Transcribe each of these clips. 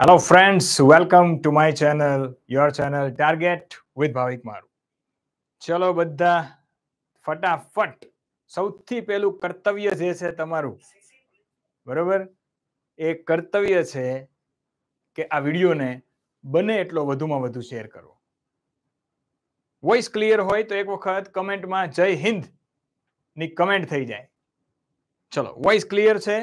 hello friends welcome to my channel your channel target with Bhavik મારું ચલો બધા ફટાફટ સૌથી પહેલું કર્તવ્ય જે છે તમારું બરોબર એ કર્તવ્ય છે કે આ વિડીયોને બને એટલો વધુમાં વધુ શેર કરો વોઇસ ક્લિયર હોય તો એક વખત કમેન્ટમાં જય હિન્દ ની કમેન્ટ થઈ જાય ચલો વોઇસ ક્લિયર છે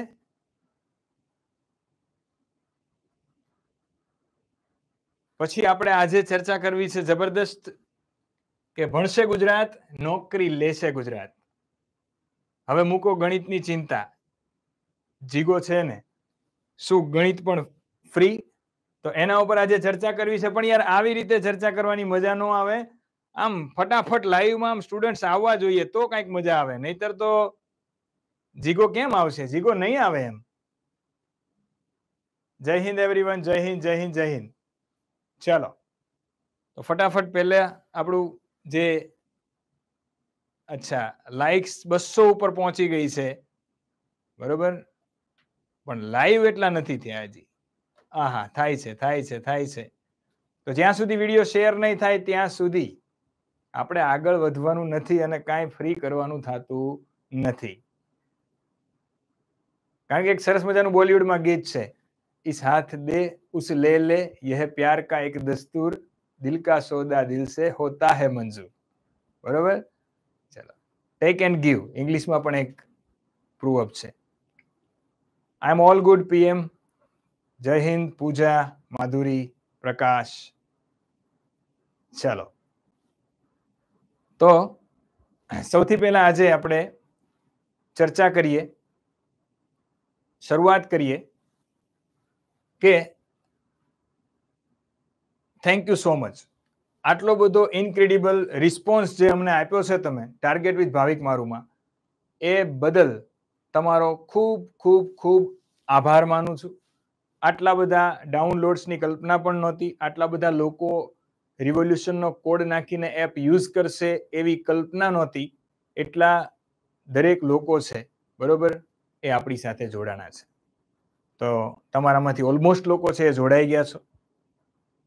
પછી આપણે આજે ચર્ચા કરવી છે જબરદસ્ત કે ભણશે ગુજરાત નોકરી લેશે ગુજરાત હવે મૂકો ગણિતની ચિંતા જીગો છે ને શું ગણિત પણ ફ્રી તો એના ઉપર આજે ચર્ચા કરવી છે પણ યાર આવી રીતે ચર્ચા કરવાની મજા ન આવે આમ ફટાફટ લાઈવમાં આમ સ્ટુડન્ટ્સ આવવા જોઈએ તો કંઈક મજા આવે નહીતર તો જીગો કેમ આવશે જીગો નહીં આવે એમ જય હિન્દ એવરીવન જય હિન્દ જય હિન્દ જય હિન્દ ચાલો તો ફટાફટ પહેલા આપણું જે અચ્છા લાઇક્સ બસો ઉપર પહોંચી ગઈ છે બરોબર પણ લાઈવ એટલા નથી થયા હજી આ હા થાય છે થાય છે થાય છે તો જ્યાં સુધી વિડીયો શેર નહીં થાય ત્યાં સુધી આપણે આગળ વધવાનું નથી અને કાંઈ ફ્રી કરવાનું થતું નથી કારણ કે એક સરસ મજાનું બોલિવૂડમાં ગીત છે इस हाथ दे उस ले ले यह प्यार का एक दस्तूर दिल का सौदा दिल से होता है मंजूर બરોબર ચલો ટેક એન્ડ ગીવ ઇંગ્લિશમાં પણ એક પ્રૂવઅપ છે I am all good PM Jai Hind પૂજા માધુરી પ્રકાશ ચલો તો સૌથી પહેલા આજે આપણે ચર્ચા કરીએ શરૂઆત કરીએ કે થેન્ક યુ સો મચ આટલો બધો ઇનક્રેડિબલ રિસ્પોન્સ જે અમને આપ્યો છે તમે ટાર્ગેટ વિથ ભાવિક મારુમાં એ બદલ તમારો ખૂબ ખૂબ ખૂબ આભાર માનું છું આટલા બધા ડાઉનલોડ્સની કલ્પના પણ નહોતી આટલા બધા લોકો રિવોલ્યુશનનો કોડ નાખીને એપ યુઝ કરશે એવી કલ્પના નહોતી એટલા દરેક લોકો છે બરોબર એ આપણી સાથે જોડાણા છે તો તમારામાંથી ઓલમોસ્ટ લોકો છે એ જોડાઈ ગયા છો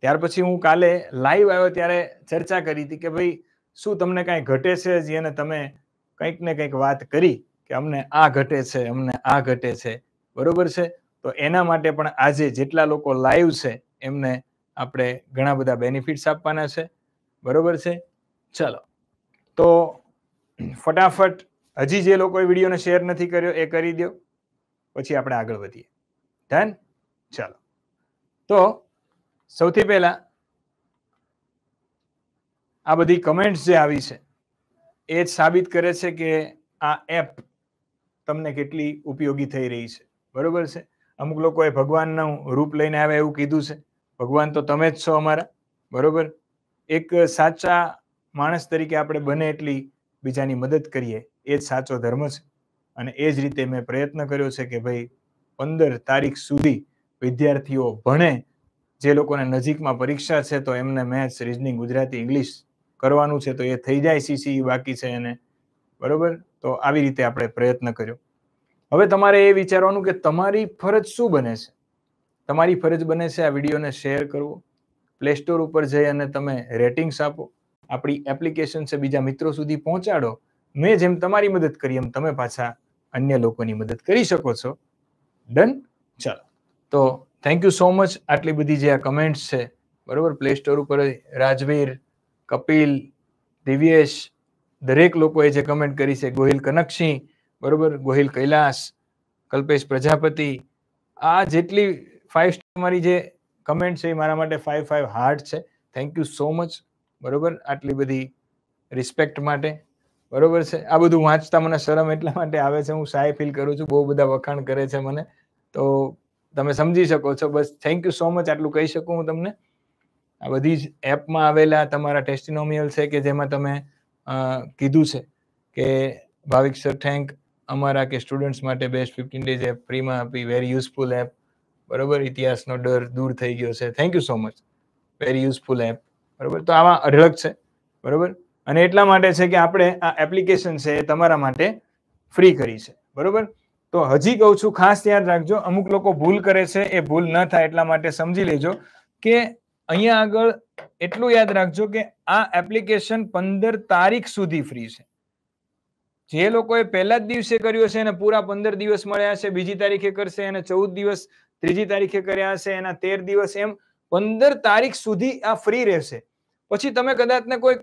ત્યાર પછી હું કાલે લાઈવ આવ્યો ત્યારે ચર્ચા કરી હતી કે ભાઈ શું તમને કાંઈ ઘટે છે જેને તમે કંઈક ને કંઈક વાત કરી કે અમને આ ઘટે છે અમને આ ઘટે છે બરોબર છે તો એના માટે પણ આજે જેટલા લોકો લાઈવ છે એમને આપણે ઘણા બધા બેનિફિટ્સ આપવાના છે બરોબર છે ચલો તો ફટાફટ હજી જે લોકોએ વિડીયોને શેર નથી કર્યો એ કરી દો પછી આપણે આગળ વધીએ ડન ચાલો તો સૌથી પહેલા આ બધી કમેન્ટ્સ જે આવી છે એ જ સાબિત કરે છે કે આ એપ તમને કેટલી ઉપયોગી થઈ રહી છે બરોબર છે અમુક લોકોએ ભગવાનનું રૂપ લઈને આવે એવું કીધું છે ભગવાન તો તમે જ છો અમારા બરોબર એક સાચા માણસ તરીકે આપણે બને એટલી બીજાની મદદ કરીએ એ જ સાચો ધર્મ છે અને એ જ રીતે મેં પ્રયત્ન કર્યો છે કે ભાઈ પંદર તારીખ સુધી વિદ્યાર્થીઓ ભણે જે લોકોને નજીકમાં પરીક્ષા છે તો એમને મેથ્સ રિઝનિંગ ગુજરાતી ઇંગ્લિશ કરવાનું છે તો એ થઈ જાય સીસી બાકી છે એને બરોબર તો આવી રીતે આપણે પ્રયત્ન કર્યો હવે તમારે એ વિચારવાનું કે તમારી ફરજ શું બને છે તમારી ફરજ બને છે આ વિડીયોને શેર કરવો પ્લે સ્ટોર ઉપર જઈ અને તમે રેટિંગ્સ આપો આપણી એપ્લિકેશન છે બીજા મિત્રો સુધી પહોંચાડો મેં જેમ તમારી મદદ કરી એમ તમે પાછા અન્ય લોકોની મદદ કરી શકો છો ડન ચાલો તો થેન્ક યુ સો મચ આટલી બધી જે આ કમેન્ટ્સ છે બરોબર પ્લે સ્ટોર ઉપર રાજવીર કપિલ દિવ્યેશ દરેક લોકોએ જે કમેન્ટ કરી છે ગોહિલ કનકસિંહ બરોબર ગોહિલ કૈલાસ કલ્પેશ પ્રજાપતિ આ જેટલી ફાઇવ સ્ટાર મારી જે કમેન્ટ છે એ મારા માટે ફાઇવ ફાઇવ હાર્ટ છે થેન્ક યુ સો મચ બરોબર આટલી બધી રિસ્પેક્ટ માટે બરોબર છે આ બધું વાંચતા મને શરમ એટલા માટે આવે છે હું સાય ફીલ કરું છું બહુ બધા વખાણ કરે છે મને તો તમે સમજી શકો છો બસ થેન્ક યુ સો મચ આટલું કહી શકું હું તમને આ બધી જ એપમાં આવેલા તમારા ટેસ્ટિનોમિયલ છે કે જેમાં તમે કીધું છે કે ભાવિક સર થેન્ક અમારા કે સ્ટુડન્ટ્સ માટે બેસ્ટ ફિફ્ટીન ડેઝ એપ ફ્રીમાં આપી વેરી યુઝફુલ એપ બરોબર ઇતિહાસનો ડર દૂર થઈ ગયો છે thank you so much very useful app બરોબર તો આવા અઢળક છે બરોબર અને એટલા માટે છે કે આપણે આ એપ્લિકેશન છે એ તમારા માટે ફ્રી કરી છે બરોબર તો હજી કહું છું ખાસ યાદ રાખજો અમુક લોકો ભૂલ કરે છે એ ભૂલ ન થાય એટલા માટે સમજી લેજો કે અહીંયા આગળ એટલું યાદ રાખજો કે આ એપ્લિકેશન પંદર તારીખ સુધી ફ્રી છે જે લોકોએ પહેલા જ દિવસે કર્યું હશે એને પૂરા પંદર દિવસ મળ્યા છે બીજી તારીખે કરશે એને ચૌદ દિવસ ત્રીજી તારીખે કર્યા હશે એના તેર દિવસ એમ પંદર તારીખ સુધી આ ફ્રી રહેશે પછી તમે કદાચ ને કોઈ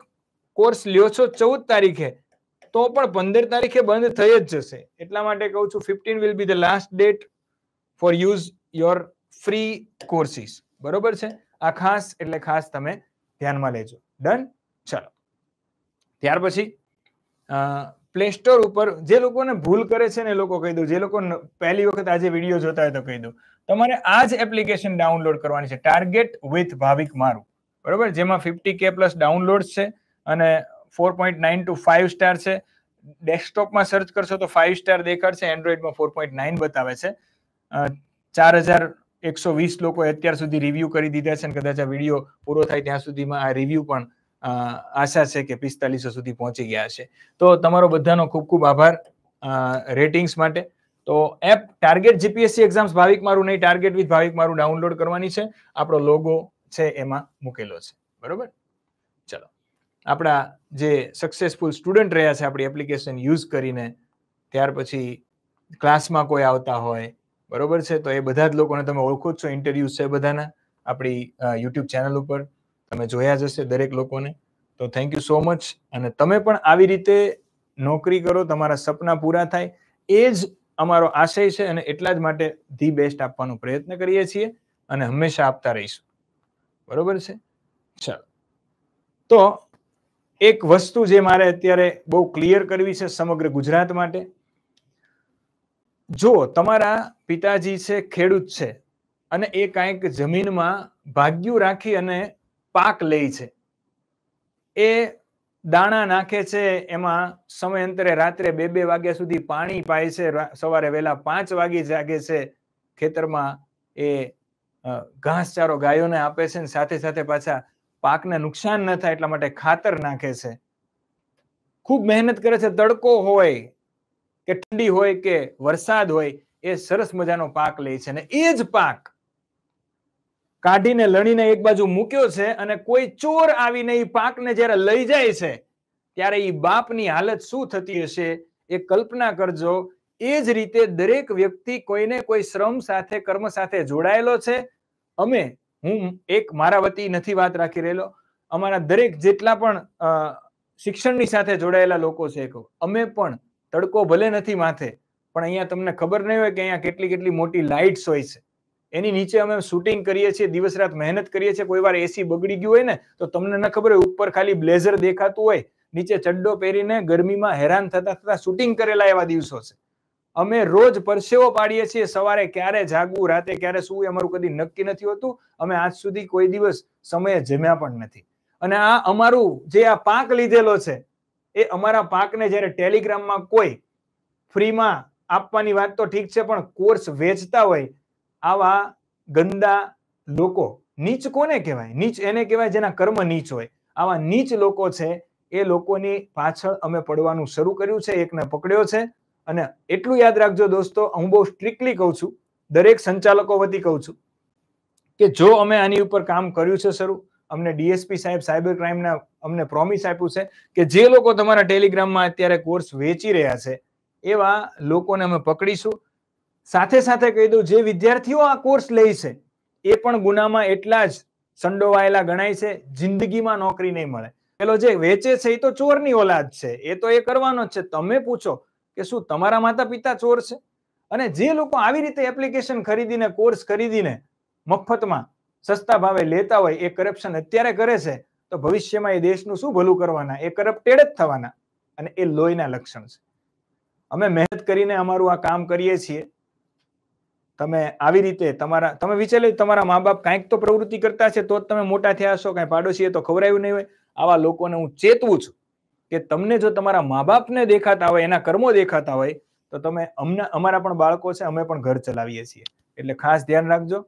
કોર્સ લ્યો છો ચૌદ તારીખે તો પણ પંદર તારીખે બંધ થઈ જ જશે એટલા માટે કહું છું fifteen will be the last date for use your free courses બરોબર છે આ ખાસ એટલે ખાસ તમે ધ્યાનમાં લેજો ડન ચલો ત્યાર પછી પ્લે સ્ટોર ઉપર જે લોકોને ભૂલ કરે છે ને એ લોકો કહી દઉં જે લોકો પહેલી વખત આજે વિડીયો જોતા હોય તો કહી દઉં તમારે આ જ એપ્લિકેશન ડાઉનલોડ કરવાની છે ટાર્ગેટ વિથ ભાવિક મારું બરોબર જેમાં ફિફ્ટી કે પ્લસ ડાઉનલોડ છે અને four point nine two five star છે ડેસ્કટોપમાં સર્ચ કરશો તો ફાઇવ સ્ટાર દેખાડશે એન્ડ્રોઈડમાં ફોર પોઈન્ટ નાઇન બતાવે છે ચાર હજાર એકસો વીસ લોકો અત્યાર સુધી રિવ્યૂ કરી દીધા છે અને કદાચ આ વિડીયો પૂરો થાય ત્યાં સુધીમાં આ રિવ્યૂ પણ આશા છે કે પિસ્તાલીસો સુધી પહોંચી ગયા છે તો તમારો બધાનો ખૂબ ખૂબ આભાર રેટિંગ્સ માટે તો app target GPSC exams Bhavik મારું નહીં ટાર્ગેટ વિથ ભાવિક મારું ડાઉનલોડ કરવાની છે આપણો લોગો છે એમાં મૂકેલો છે બરોબર આપણા જે સક્સેસફુલ સ્ટુડન્ટ રહ્યા છે આપણી એપ્લિકેશન યુઝ કરીને ત્યાર પછી ક્લાસમાં કોઈ આવતા હોય બરોબર છે તો એ બધા જ લોકોને તમે ઓળખો જ છો ઇન્ટરવ્યૂ છે બધાના આપણી યુટ્યુબ ચેનલ ઉપર તમે જોયા જ હશે દરેક લોકોને તો થેન્ક યુ સો મચ અને તમે પણ આવી રીતે નોકરી કરો તમારા સપના પૂરા થાય એ જ અમારો આશય છે અને એટલા જ માટે ધી બેસ્ટ આપવાનો પ્રયત્ન કરીએ છીએ અને હંમેશા આપતા રહીશું બરોબર છે ચાલો તો એક વસ્તુ જે મારે અત્યારે બહુ ક્લિયર કરવી છે સમગ્ર ગુજરાત માટે જો તમારા પિતાજી છે ખેડૂત છે અને એ કાંઈક જમીનમાં ભાગ્યું રાખી અને પાક લે છે એ દાણા નાખે છે એમાં સમયાંતરે રાત્રે બે બે વાગ્યા સુધી પાણી પાય છે સવારે વહેલા પાંચ વાગે જાગે છે ખેતરમાં એ ઘાસચારો ગાયોને આપે છે સાથે સાથે પાછા પાકને નુકસાન ન થાય એટલા માટે ખાતર નાખે છે ખૂબ મહેનત કરે છે તડકો હોય કે ઠંડી હોય કે વરસાદ હોય એ સરસ મજાનો પાક લે છે અને એ જ પાક કાઢીને લણીને એક બાજુ મૂક્યો છે અને કોઈ ચોર આવીને એ પાકને જ્યારે લઈ જાય છે ત્યારે એ બાપની હાલત શું થતી હશે એ કલ્પના કરજો એ જ રીતે દરેક વ્યક્તિ કોઈને કોઈ શ્રમ સાથે કર્મ સાથે જોડાયેલો છે અમે હું એક મારા વતી નથી વાત રાખી રહેલો અમારા દરેક જેટલા પણ શિક્ષણની સાથે જોડાયેલા લોકો છે અમે પણ તડકો ભલે નથી માથે પણ અહીંયા તમને ખબર નહીં હોય કે અહીંયા કેટલી કેટલી મોટી લાઇટ્સ હોય છે એની નીચે અમે શૂટિંગ કરીએ છીએ દિવસ રાત મહેનત કરીએ છીએ કોઈ વાર એસી બગડી ગયું હોય ને તો તમને ન ખબર હોય ઉપર ખાલી બ્લેઝર દેખાતું હોય નીચે ચડ્ડો પહેરીને ગરમીમાં હેરાન થતા થતા શૂટિંગ કરેલા એવા દિવસો છે અમે રોજ પરસેવો પાડીએ છીએ સવારે ક્યારે જાગવું રાતે ક્યારે સૂવું અમારું કદી નક્કી નથી હોતું અમે આજ સુધી કોઈ દિવસ સમયે જમ્યા પણ નથી અને આ અમારું જે આ પાક લીધેલો છે એ અમારા પાકને જ્યારે ટેલિગ્રામમાં કોઈ ફ્રીમાં આપવાની વાત તો ઠીક છે પણ કોર્સ વેચતા હોય આવા ગંદા લોકો નીચ કોને કહેવાય નીચ એને કહેવાય જેના કર્મ નીચ હોય આવા નીચ લોકો છે એ લોકોની પાછળ અમે પડવાનું શરૂ કર્યું છે એકને પકડ્યો છે અને એટલું યાદ રાખજો દોસ્તો હું બહુ સ્ટ્રિકલી કહું છું દરેક સંચાલકો વતી કહું છું કે જો અમે આની ઉપર કામ કર્યું છે શરૂ અમને ડીએસપી સાહેબ સાયબર ક્રાઇમના અમને પ્રોમિસ આપ્યું છે કે જે લોકો તમારા ટેલિગ્રામમાં અત્યારે કોર્સ વેચી રહ્યા છે એવા લોકોને અમે પકડીશું સાથે સાથે કહી દઉં જે વિદ્યાર્થીઓ આ કોર્સ લે છે એ પણ ગુનામાં એટલા જ સંડોવાયેલા ગણાય છે જિંદગીમાં નોકરી નહીં મળે પેલો જે વેચે છે એ તો ચોરની ઓલાદ છે એ તો એ કરવાનો જ છે તમે પૂછો કે શું તમારા માતા પિતા ચોર છે અને જે લોકો આવી રીતે એપ્લિકેશન ખરીદીને કોર્સ ખરીદીને મફતમાં સસ્તા ભાવે લેતા હોય એ કરપ્શન અત્યારે કરે છે તો ભવિષ્યમાં એ દેશનું શું ભલું કરવાના એ કરપ્ટેડ જ થવાના અને એ લોહીના લક્ષણ છે અમે મહેનત કરીને અમારું આ કામ કરીએ છીએ તમે આવી રીતે તમારા તમે વિચારી તમારા મા બાપ કાંઈક તો પ્રવૃત્તિ કરતા છે તો જ તમે મોટા થયા હશો કાંઈ પાડોશીએ તો ખવડાયું નહીં હોય આવા લોકોને હું ચેતવું છું કે તમને જો તમારા મા બાપને દેખાતા હોય એના કર્મો દેખાતા હોય તો તમે અમને અમારા પણ બાળકો છે અમે પણ ઘર ચલાવીએ છીએ એટલે ખાસ ધ્યાન રાખજો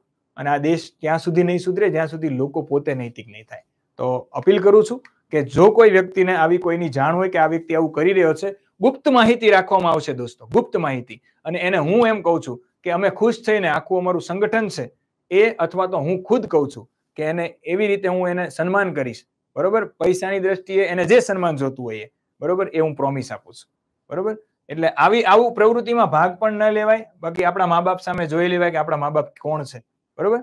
અને આ દેશ ત્યાં સુધી નહીં સુધરે જ્યાં સુધી લોકો પોતે નૈતિક નહીં થાય તો અપીલ કરું છું કે જો કોઈ વ્યક્તિને આવી કોઈની જાણ હોય કે આ વ્યક્તિ આવું કરી રહ્યો છે ગુપ્ત માહિતી રાખવામાં આવશે દોસ્તો ગુપ્ત માહિતી અને એને હું એમ કહું છું કે અમે ખુશ થઈને આખું અમારું સંગઠન છે એ અથવા તો હું ખુદ કહું છું કે એને એવી રીતે હું એને સન્માન કરીશ બરોબર પૈસાની દ્રષ્ટિએ એને જે સન્માન જોતું હોય એ બરોબર એ હું પ્રોમિસ આપું છું બરોબર એટલે આવી આવું પ્રવૃત્તિમાં ભાગ પણ ન લેવાય બાકી આપણા મા બાપ સામે જોઈ લેવાય કે આપણા મા બાપ કોણ છે બરોબર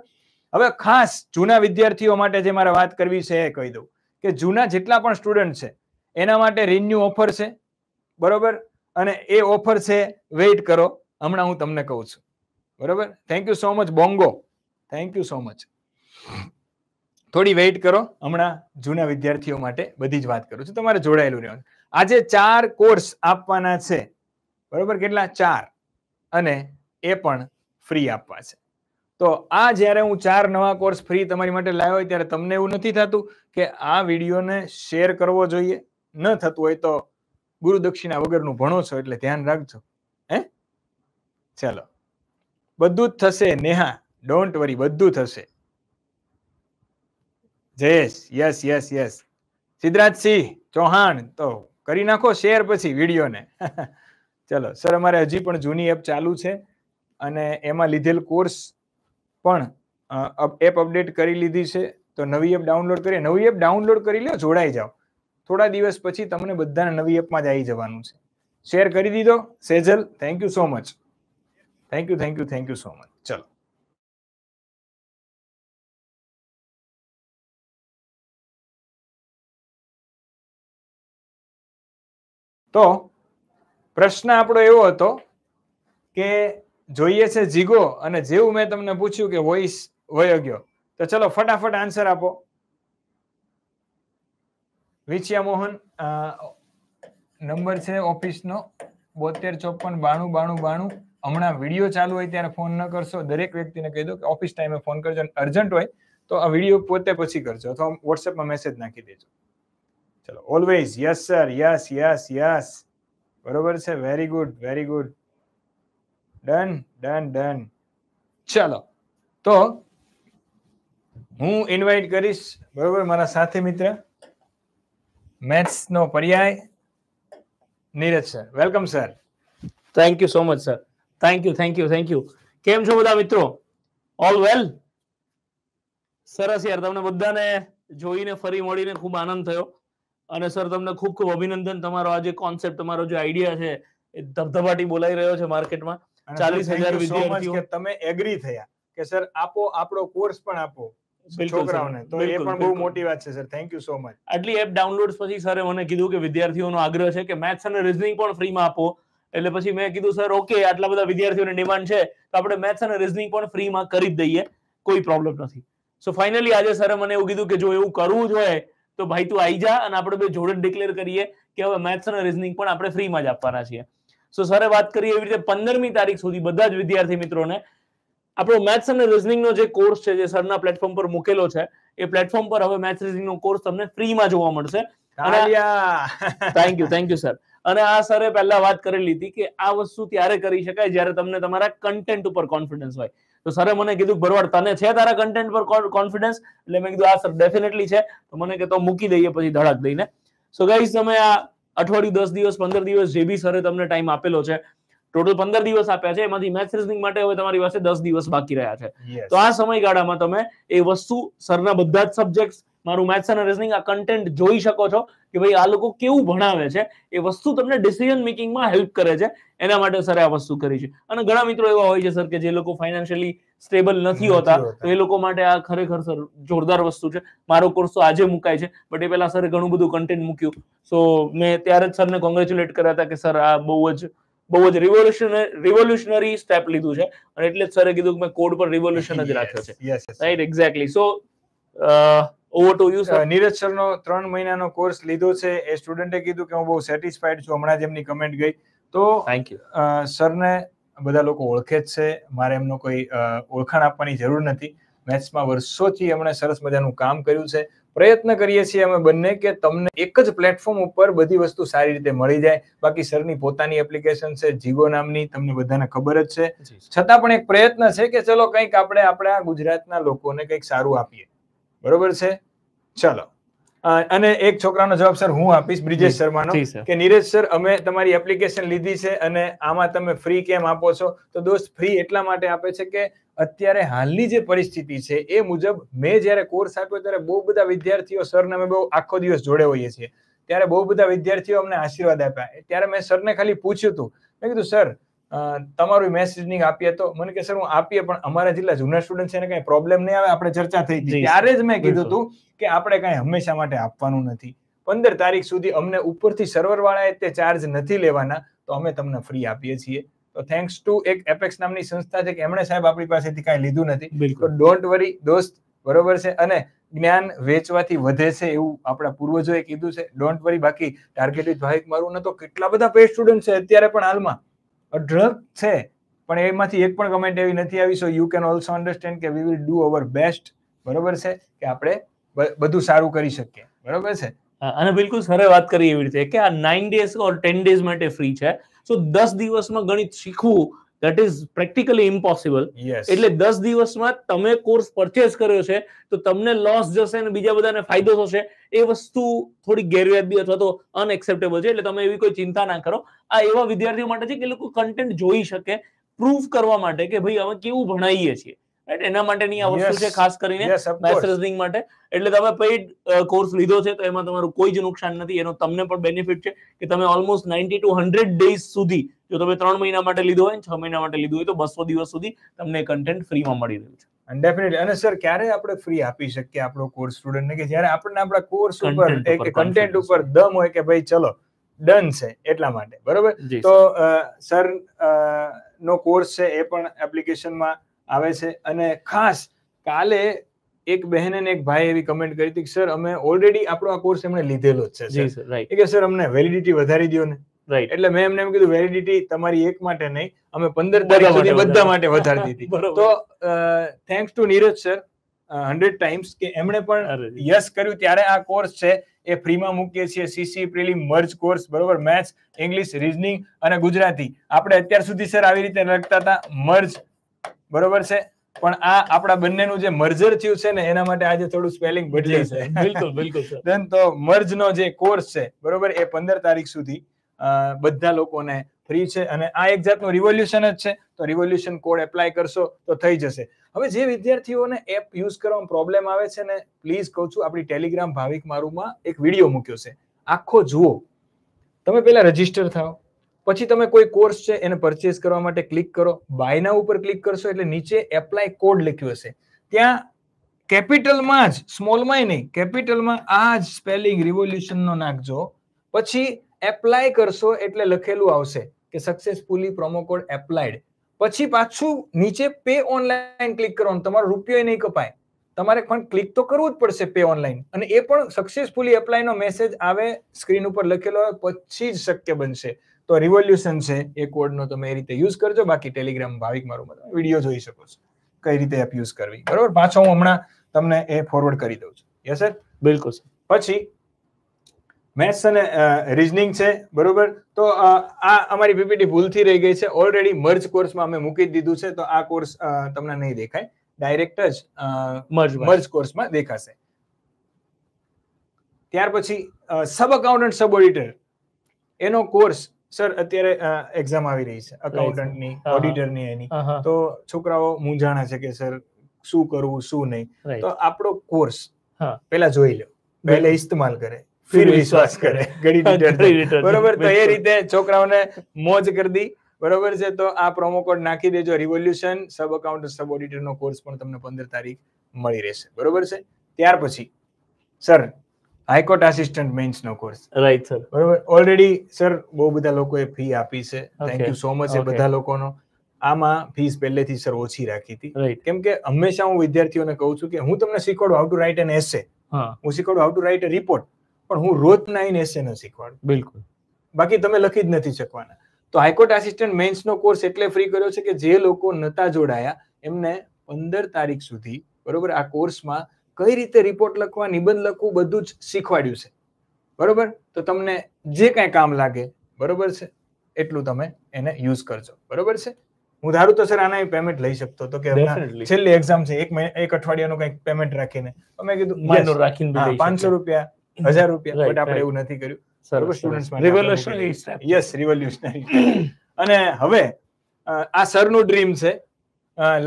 હવે ખાસ જૂના વિદ્યાર્થીઓ માટે જે મારે વાત કરવી છે એ કહી દઉં કે જૂના જેટલા પણ સ્ટુડન્ટ છે એના માટે રિન્યુ ઓફર છે બરોબર અને એ ઓફર છે વેઇટ કરો હમણાં હું તમને કહું છું બરોબર થેન્ક યુ સો મચ બોંગો થેન્ક યુ સો મચ થોડી વેઇટ કરો હમણાં જૂના વિદ્યાર્થીઓ માટે બધી જ વાત કરું છું તમારે જોડાયેલું રહેવાનું આજે ચાર કોર્સ આપવાના છે બરોબર કેટલા ચાર અને એ પણ ફ્રી આપવા છે તો આ જ્યારે હું ચાર નવા કોર્સ ફ્રી તમારી માટે લાવ્યો હોય ત્યારે તમને એવું નથી થતું કે આ વિડીયોને શેર કરવો જોઈએ ન થતું હોય તો ગુરુદક્ષિણા વગરનું ભણો છો એટલે ધ્યાન રાખજો હે ચાલો બધું જ થશે નેહા ડોન્ટ વરી બધું થશે Jayesh yes yes yes Siddharajsinh Chauhan તો કરી નાખો શેર પછી વિડીયોને ચલો સર અમારે હજી પણ જૂની એપ ચાલુ છે અને એમાં લીધેલ કોર્સ પણ એપ અપડેટ કરી લીધી છે તો નવી એપ ડાઉનલોડ કરી નવી એપ ડાઉનલોડ કરી લો જોડાઈ જાઓ થોડા દિવસ પછી તમને બધાને નવી એપમાં જ આવી જવાનું છે શેર કરી દીધો Sejal thank you so much thank you thank you thank you so much ચલો તો પ્રશ્ન આપણો એવો હતો કે જોઈએ છે જીગો અને જેવું મેં તમને પૂછ્યું કે વોઇસ વયો ગયો તો ચલો ફટાફટ આન્સર આપો વિછિયા મોહન નંબર છે ઓફિસનો બોતેર ચોપન બાણું બાણું બાણું હમણાં વિડીયો ચાલુ હોય ત્યારે ફોન ન કરશો દરેક વ્યક્તિને કહી દો કે ઓફિસ ટાઈમે ફોન કરજો અર્જન્ટ હોય તો આ વિડીયો પોતે પછી કરજો અથવા વોટ્સએપમાં મેસેજ નાખી દેજો चलो always yes sir yes yes yes बराबर से very good very good done done done चलो तो હું ઇન્વાઇટ કરીશ બરોબર મારા સાથી મિત્ર મેથ્સ નો પર્યાય Neeraj sir welcome sir thank you so much sir thank you thank you thank you કેમ છો બધા મિત્રો ઓલ વેલ સરસ યાર તમે બધાને જોઈને ફરી મોડીને હું આનંદ થયો અને સર તમને ખૂબ ખૂબ અભિનંદન તમારો આ જે કોન્સેપ્ટ તમારો જે આઈડિયા છે એ ધબધબાટી બોલાઈ રહ્યો છે માર્કેટમાં ચાલીસ હજાર વિદ્યાર્થીઓ તમે એગ્રી થયા કે સર આપો આપણો કોર્સ પણ આપો છોકરાઓને મોટી વાત છે આટલી એપ ડાઉનલોડ પછી સરે મને કીધું કે વિદ્યાર્થીઓનો આગ્રહ છે કે મેથ્સ અને રીઝનિંગ પણ ફ્રીમાં આપો એટલે પછી મેં કીધું સર ઓકે આટલા બધા વિદ્યાર્થીઓને ડિમાન્ડ છે તો આપણે મેથ્સ અને રીઝનિંગ પણ ફ્રીમાં કરી દઈએ કોઈ પ્રોબ્લેમ નથી સો ફાઇનલી આજે સર મને એવું કીધું કે જો એવું કરવું જોઈએ તો ભાઈ તું આવી જા અને આપણે બે જોડે ડિક્લેર કરીએ કે હવે મેથ્સ અને રિઝનિંગ પણ આપણે ફ્રીમાં જ આપવાના છીએ સો સરે વાત કરીએ એવી રીતે પંદરમી તારીખ સુધી બધા જ વિદ્યાર્થી મિત્રોને આપણો મેથ્સ અને રિઝનિંગ નો જે કોર્સ છે જે સરના પ્લેટફોર્મ પર મૂકેલો છે એ પ્લેટફોર્મ પર હવે મેથ્સ નો કોર્સ તમને ફ્રીમાં જોવા મળશે thank you thank you sir અને આ સરે પહેલા વાત કરેલી હતી કે આ વસ્તુ ત્યારે કરી શકાય જયારે તમને તમારા કન્ટેન્ટ ઉપર કોન્ફિડન્સ હોય તો સરે મને કીધું ભરવાડ તને છે તારા કન્ટેન્ટ પર કોન્ફિડન્સ એટલે મેં કીધું આ સર ડેફિનેટલી છે તો મને કે તો મૂકી દઈએ પછી ધડાક દઈને સો ગાઈઝ તમે આ અઠવાડિયું દસ દિવસ પંદર દિવસ જે બી સરે તમને ટાઈમ આપેલો છે ટોટલ પંદર દિવસ આપ્યા છે એમાંથી મેથ રીઝનિંગ માટે હવે તમારી પાસે દસ દિવસ બાકી રહ્યા છે તો આ સમયગાળામાં તમે એ વસ્તુ સરના બધા જ સબ્જેક્ટ મારું મેથ્સ અને રિઝનિંગ આ કન્ટેન્ટ જોઈ શકો છો કે ભાઈ આ લોકો કેવું ભણાવે છે એ વસ્તુ તમને ડિસિઝન મેકિંગમાં હેલ્પ કરે છે એના માટે સર આ વસ્તુ કરી છે અને ઘણા મિત્રો એવા હોય છે સર કે જે લોકો ફાઇનાન્શિયલી સ્ટેબલ નથી હોતા તો એ લોકો માટે આ ખરેખર સર જોરદાર વસ્તુ છે મારો કોર્સ તો આજે મુકાય છે બટ એ પહેલા સર ઘણું બધું કન્ટેન્ટ મૂક્યું સો મેં ત્યારે જ સરને કોંગ્રેચ્યુલેટ કર્યા હતા કે સર આ બહુ જ બહુ જ રિવોલ્યુશનરી રિવોલ્યુશનરી સ્ટેપ લીધું છે અને એટલે જ સરે કીધું કે મેં કોડ પર રિવોલ્યુશન જ રાખ્યો છે right exactly so uh over to you sir Neeraj સરનો ત્રણ મહિનાનો કોર્સ લીધો છે એ સ્ટુડન્ટે કીધું કે હું બહુ સેટિસ્ફાઈડ છું હમણાં જ એમની કમેન્ટ ગઈ તો થેન્ક યુ સરને બધા લોકો ઓળખે જ છે મારે એમનો કોઈ ઓળખાણ આપવાની જરૂર નથી મેથ્સમાં વર્ષોથી એમણે સરસ મજાનું કામ કર્યું છે પ્રયત્ન કરીએ છીએ અમે બંને કે તમને એક જ પ્લેટફોર્મ ઉપર બધી વસ્તુ સારી રીતે મળી જાય બાકી સરની પોતાની એપ્લિકેશન છે જીગો નામની તમને બધાને ખબર જ છે છતાં પણ એક પ્રયત્ન છે કે ચલો કંઈક આપણે આપણા ગુજરાતના લોકોને કંઈક સારું આપીએ બરોબર છે ચાલો અને એક છોકરાનો જવાબ સર હું આપીશ બ્રિજેશ શર્માનો કે નીરજ સર અમે તમારી એપ્લિકેશન લીધી છે અને આમાં તમે ફ્રી કેમ આપો છો તો દોસ્ત ફ્રી એટલા માટે આપે છે કે અત્યારે હાલની જે પરિસ્થિતિ છે એ મુજબ મેં જ્યારે કોર્સ આપ્યો ત્યારે બહુ બધા વિદ્યાર્થીઓ સરને અમે બહુ આખો દિવસ જોડે હોઈએ છીએ ત્યારે બહુ બધા વિદ્યાર્થીઓ અમને આશીર્વાદ આપ્યા ત્યારે મેં સરને ખાલી પૂછ્યું હતું મેં કીધું સર તમારું મેસેજિંગ આપીએ તો મને કે સર હું આપીએ પણ અમારા જેટલા જૂના સ્ટુડન્ટ છે એને કઈ પ્રોબ્લેમ નહીં આવે આપણે ચર્ચા થઈ હતી ત્યારે જ મેં કીધું હતું કે આપણે કઈ હંમેશા માટે આપવાનું નથી પંદર તારીખ સુધી અમને ઉપરથી સર્વર વાળાએ તે ચાર્જ નથી લેવાના તો અમે તમને ફ્રી આપીએ છીએ તો થેન્ક્સ ટુ એક એપેક્સ નામની સંસ્થા છે કે એમણે સાહેબ આપણી પાસેથી કાંઈ લીધું નથી તો ડોન્ટ વરી દોસ્ત બરોબર છે અને જ્ઞાન વેચવાથી વધે છે એવું આપણા પૂર્વજોએ કીધું છે ડોન્ટ વરી બાકી ટાર્ગેટ વિથ ભાવિક મારું ન તો કેટલા બધા પેડ સ્ટુડન્ટ છે અત્યારે પણ હાલમાં ડ્રગ છે પણ એમાંથી એક પણ કમેન્ટ એવી નથી આવી so you can also understand કે we will do our best બરોબર છે કે આપણે બધું સારું કરી શકીએ બરોબર છે અને બિલકુલ સરે વાત કરી એવી રીતે કે આ nine days or ten days માટે ફ્રી છે સો દસ દિવસમાં ગણિત શીખવું દેટ ઇઝ પ્રેક્ટિકલી ઇમ્પોસિબલ એટલે દસ દિવસમાં તમે કોર્સ પરચેસ કર્યો છે તો તમને લોસ જશે અને બીજા બધાને ફાયદો થશે એ વસ્તુ થોડી ગેરવ્યાજબી અથવા તો અનએક્સેપ્ટેબલ છે એટલે તમે એવી કોઈ ચિંતા ના કરો આ એવા વિદ્યાર્થીઓ માટે છે કે લોકો કન્ટેન્ટ જોઈ શકે પ્રૂફ કરવા માટે કે ભાઈ અમે કેવું ભણાઈએ છીએ રાઈટ એના માટેની આ વસ્તુ છે ખાસ કરીને મેસ્ટર્સિંગ માટે એટલે તમે પેઇડ કોર્સ લીધો છે તો એમાં તમારું કોઈ જ નુકસાન નથી એનો તમને પણ બેનિફિટ છે કે તમે ઓલમોસ્ટ નાઇન્ટી ટુ 100 ડેઝ સુધી જો તમે ત્રણ મહિના માટે લીધો હોય છ મહિના માટે લીધું હોય તો બસો દિવસ સુધી તમને કન્ટેન્ટ ફ્રીમાં મળી રહ્યું છે ડેફિનેટલી અને સર ક્યારે આપણે ફ્રી આપી શકીએ આપણો કોર્સ સ્ટુડન્ટને કે જ્યારે આપણને આપણા કોર્સ ઉપર એક કન્ટેન્ટ ઉપર દમ હોય કે ભાઈ ચલો ડન છે એટલા માટે બરોબર તો સર નો કોર્સ છે એ પણ એપ્લિકેશનમાં આવે છે અને ખાસ કાલે એક બહેન અને એક ભાઈ એવી કમેન્ટ કરી હતી કે સર અમે ઓલરેડી આપણો આ કોર્સ એમણે લીધેલો જ છે કે સર અમને વેલિડિટી વધારી દો ને રાઈટ એટલે મેં એમને એમ કીધું વેલિડિટી તમારી એક માટે નહીં અમે પંદર તારીખ સુધી બધા માટે વધારી દીધી તો thanks to Neeraj sir hundred times કે એમણે પણ યસ કર્યું ત્યારે આ કોર્સ છે એ ફ્રીમાં મૂકીએ છીએ સીસી પ્રિલી મર્જ કોર્સ બરોબર મેથ્સ ઇંગ્લિશ રીઝનિંગ અને ગુજરાતી આપણે અત્યાર સુધી સર આવી રીતે લખતા હતા મર્જ બરોબર છે પણ આ આપણા બંનેનું જે મર્જર થયું છે ને એના માટે આજે થોડું સ્પેલિંગ બદલી છે બિલકુલ બિલકુલ દેન તો મર્જનો જે કોર્સ છે બરોબર એ પંદર તારીખ સુધી બધા લોકોને ફ્રી છે અને આ એક જાતનું રિવોલ્યુશન જ છે તો રિવોલ્યુશન કોડ એપ્લાય કરશો તો થઈ જશે હવે જે વિદ્યાર્થીઓને એપ યુઝ કરવામાં પ્રોબ્લેમ આવે છે ને પ્લીઝ કહું છું આપણી ટેલિગ્રામ ભાવિક મારુમાં એક વિડીયો મૂક્યો છે આખો જુઓ તમે પેલા રજીસ્ટર થાઓ પછી તમે કોઈ કોર્સ છે એને પરચેસ કરવા માટે ક્લિક કરો બાયના ઉપર ક્લિક કરશો એટલે નીચે એપ્લાય કોડ લખ્યો હશે ત્યાં કેપિટલમાં જ સ્મોલમાંય નહીં કેપિટલમાં આ જ સ્પેલિંગ રિવોલ્યુશનનો નાખજો પછી એપ્લાય કરશો એટલે લખેલું આવશે કે સક્સેસફુલી પ્રોમો કોડ એપ્લાયડ પછી પાછું નીચે પે ઓનલાઈન ક્લિક કરવાનું તમારો રૂપિયો નહીં કપાય તમારે પણ ક્લિક તો કરવું જ પડશે પે ઓનલાઈન અને એ પણ સક્સેસફુલી એપ્લાયનો મેસેજ આવે સ્ક્રીન ઉપર લખેલો હોય પછી જ શક્ય બનશે તો રિવોલ્યુશન છે એ કોડનો તમે એ રીતે યુઝ કરજો બાકી ટેલિગ્રામ ભાવિક મારું તમે વિડીયો જોઈ શકો છો કઈ રીતે એપ યુઝ કરવી બરોબર પાછો હું હમણાં તમને એ ફોરવર્ડ કરી દઉં છું યસ સર બિલકુલ સર પછી મેથ્સ અને રિઝનિંગ છે બરોબર તો આ અમારી પીપીટી ભૂલથી રહી ગઈ છે ઓલરેડી મર્જ કોર્સમાં અમે મૂકી દીધું છે તો આ કોર્સ તમને નહીં દેખાય ડાયરેક્ટ જ મર્જ મર્જ કોર્સમાં દેખાશે ત્યાર પછી સબ અકાઉન્ટન્ટ સબ ઓડિટર એનો કોર્સ સર અત્યારે એક્ઝામ આવી રહી છે અકાઉન્ટન્ટની ઓડિટરની એની તો છોકરાઓ મૂંઝાણા છે કે સર શું કરવું શું નહીં તો આપણો કોર્સ પેલા જોઈ લો પહેલે ઇસ્તેમાલ કરે ફિર વિશ્વાસ કરે ઘડી બરોબર તો એ રીતે છોકરાઓને મોજ કરી દી બરોબર છે તો આ પ્રોમો કોડ નાખી દેજો revolution sub account sub auditor નો કોર્સ પણ તમને પંદર તારીખ મળી રહેશે બરોબર છે ત્યાર પછી સર હાઈકોર્ટ આસિસ્ટન્ટ મેન્સ નો કોર્સ રાઈટ સર બરોબર ઓલરેડી સર બહુ બધા લોકોએ ફી આપી છે થેન્ક યુ સો મચ એ બધા લોકોનો આમાં ફીસ પહેલેથી સર ઓછી રાખી હતી કેમ કે હંમેશા હું વિદ્યાર્થીઓને કહું છું કે હું તમને શીખવાડું how to write an essay હું શીખવાડું how to write a report પણ હું રોજ નાઇન એસે ન શીખવાડું બિલકુલ બાકી તમે લખી જ નથી શકવાના તો હાઈકોર્ટ આસિસ્ટન્ટ મેન્સ નો કોર્સ એટલે ફ્રી કર્યો છે કે જે લોકો નતા જોડાયા એમને પંદર તારીખ સુધી બરોબર આ કોર્સમાં કઈ રીતે રિપોર્ટ લખવા નિબંધ લખવું બધું જ શીખવાડ્યું છે બરોબર તો તમને જે કાંઈ કામ લાગે બરોબર છે એટલું તમે એને યુઝ કરજો બરોબર છે હું ધારું તો સર આના પેમેન્ટ લઈ શકતો તો કે છેલ્લી એક્ઝામ છે એક એક અઠવાડિયાનું કંઈક પેમેન્ટ રાખીને અમે કીધું રાખીને પાંચસો રૂપિયા હજાર રૂપિયા બટ આપણે એવું નથી કર્યું બરોબર સ્ટુડન્ટ્સ રિવોલ્યુશનરી અને હવે આ સરનું ડ્રીમ છે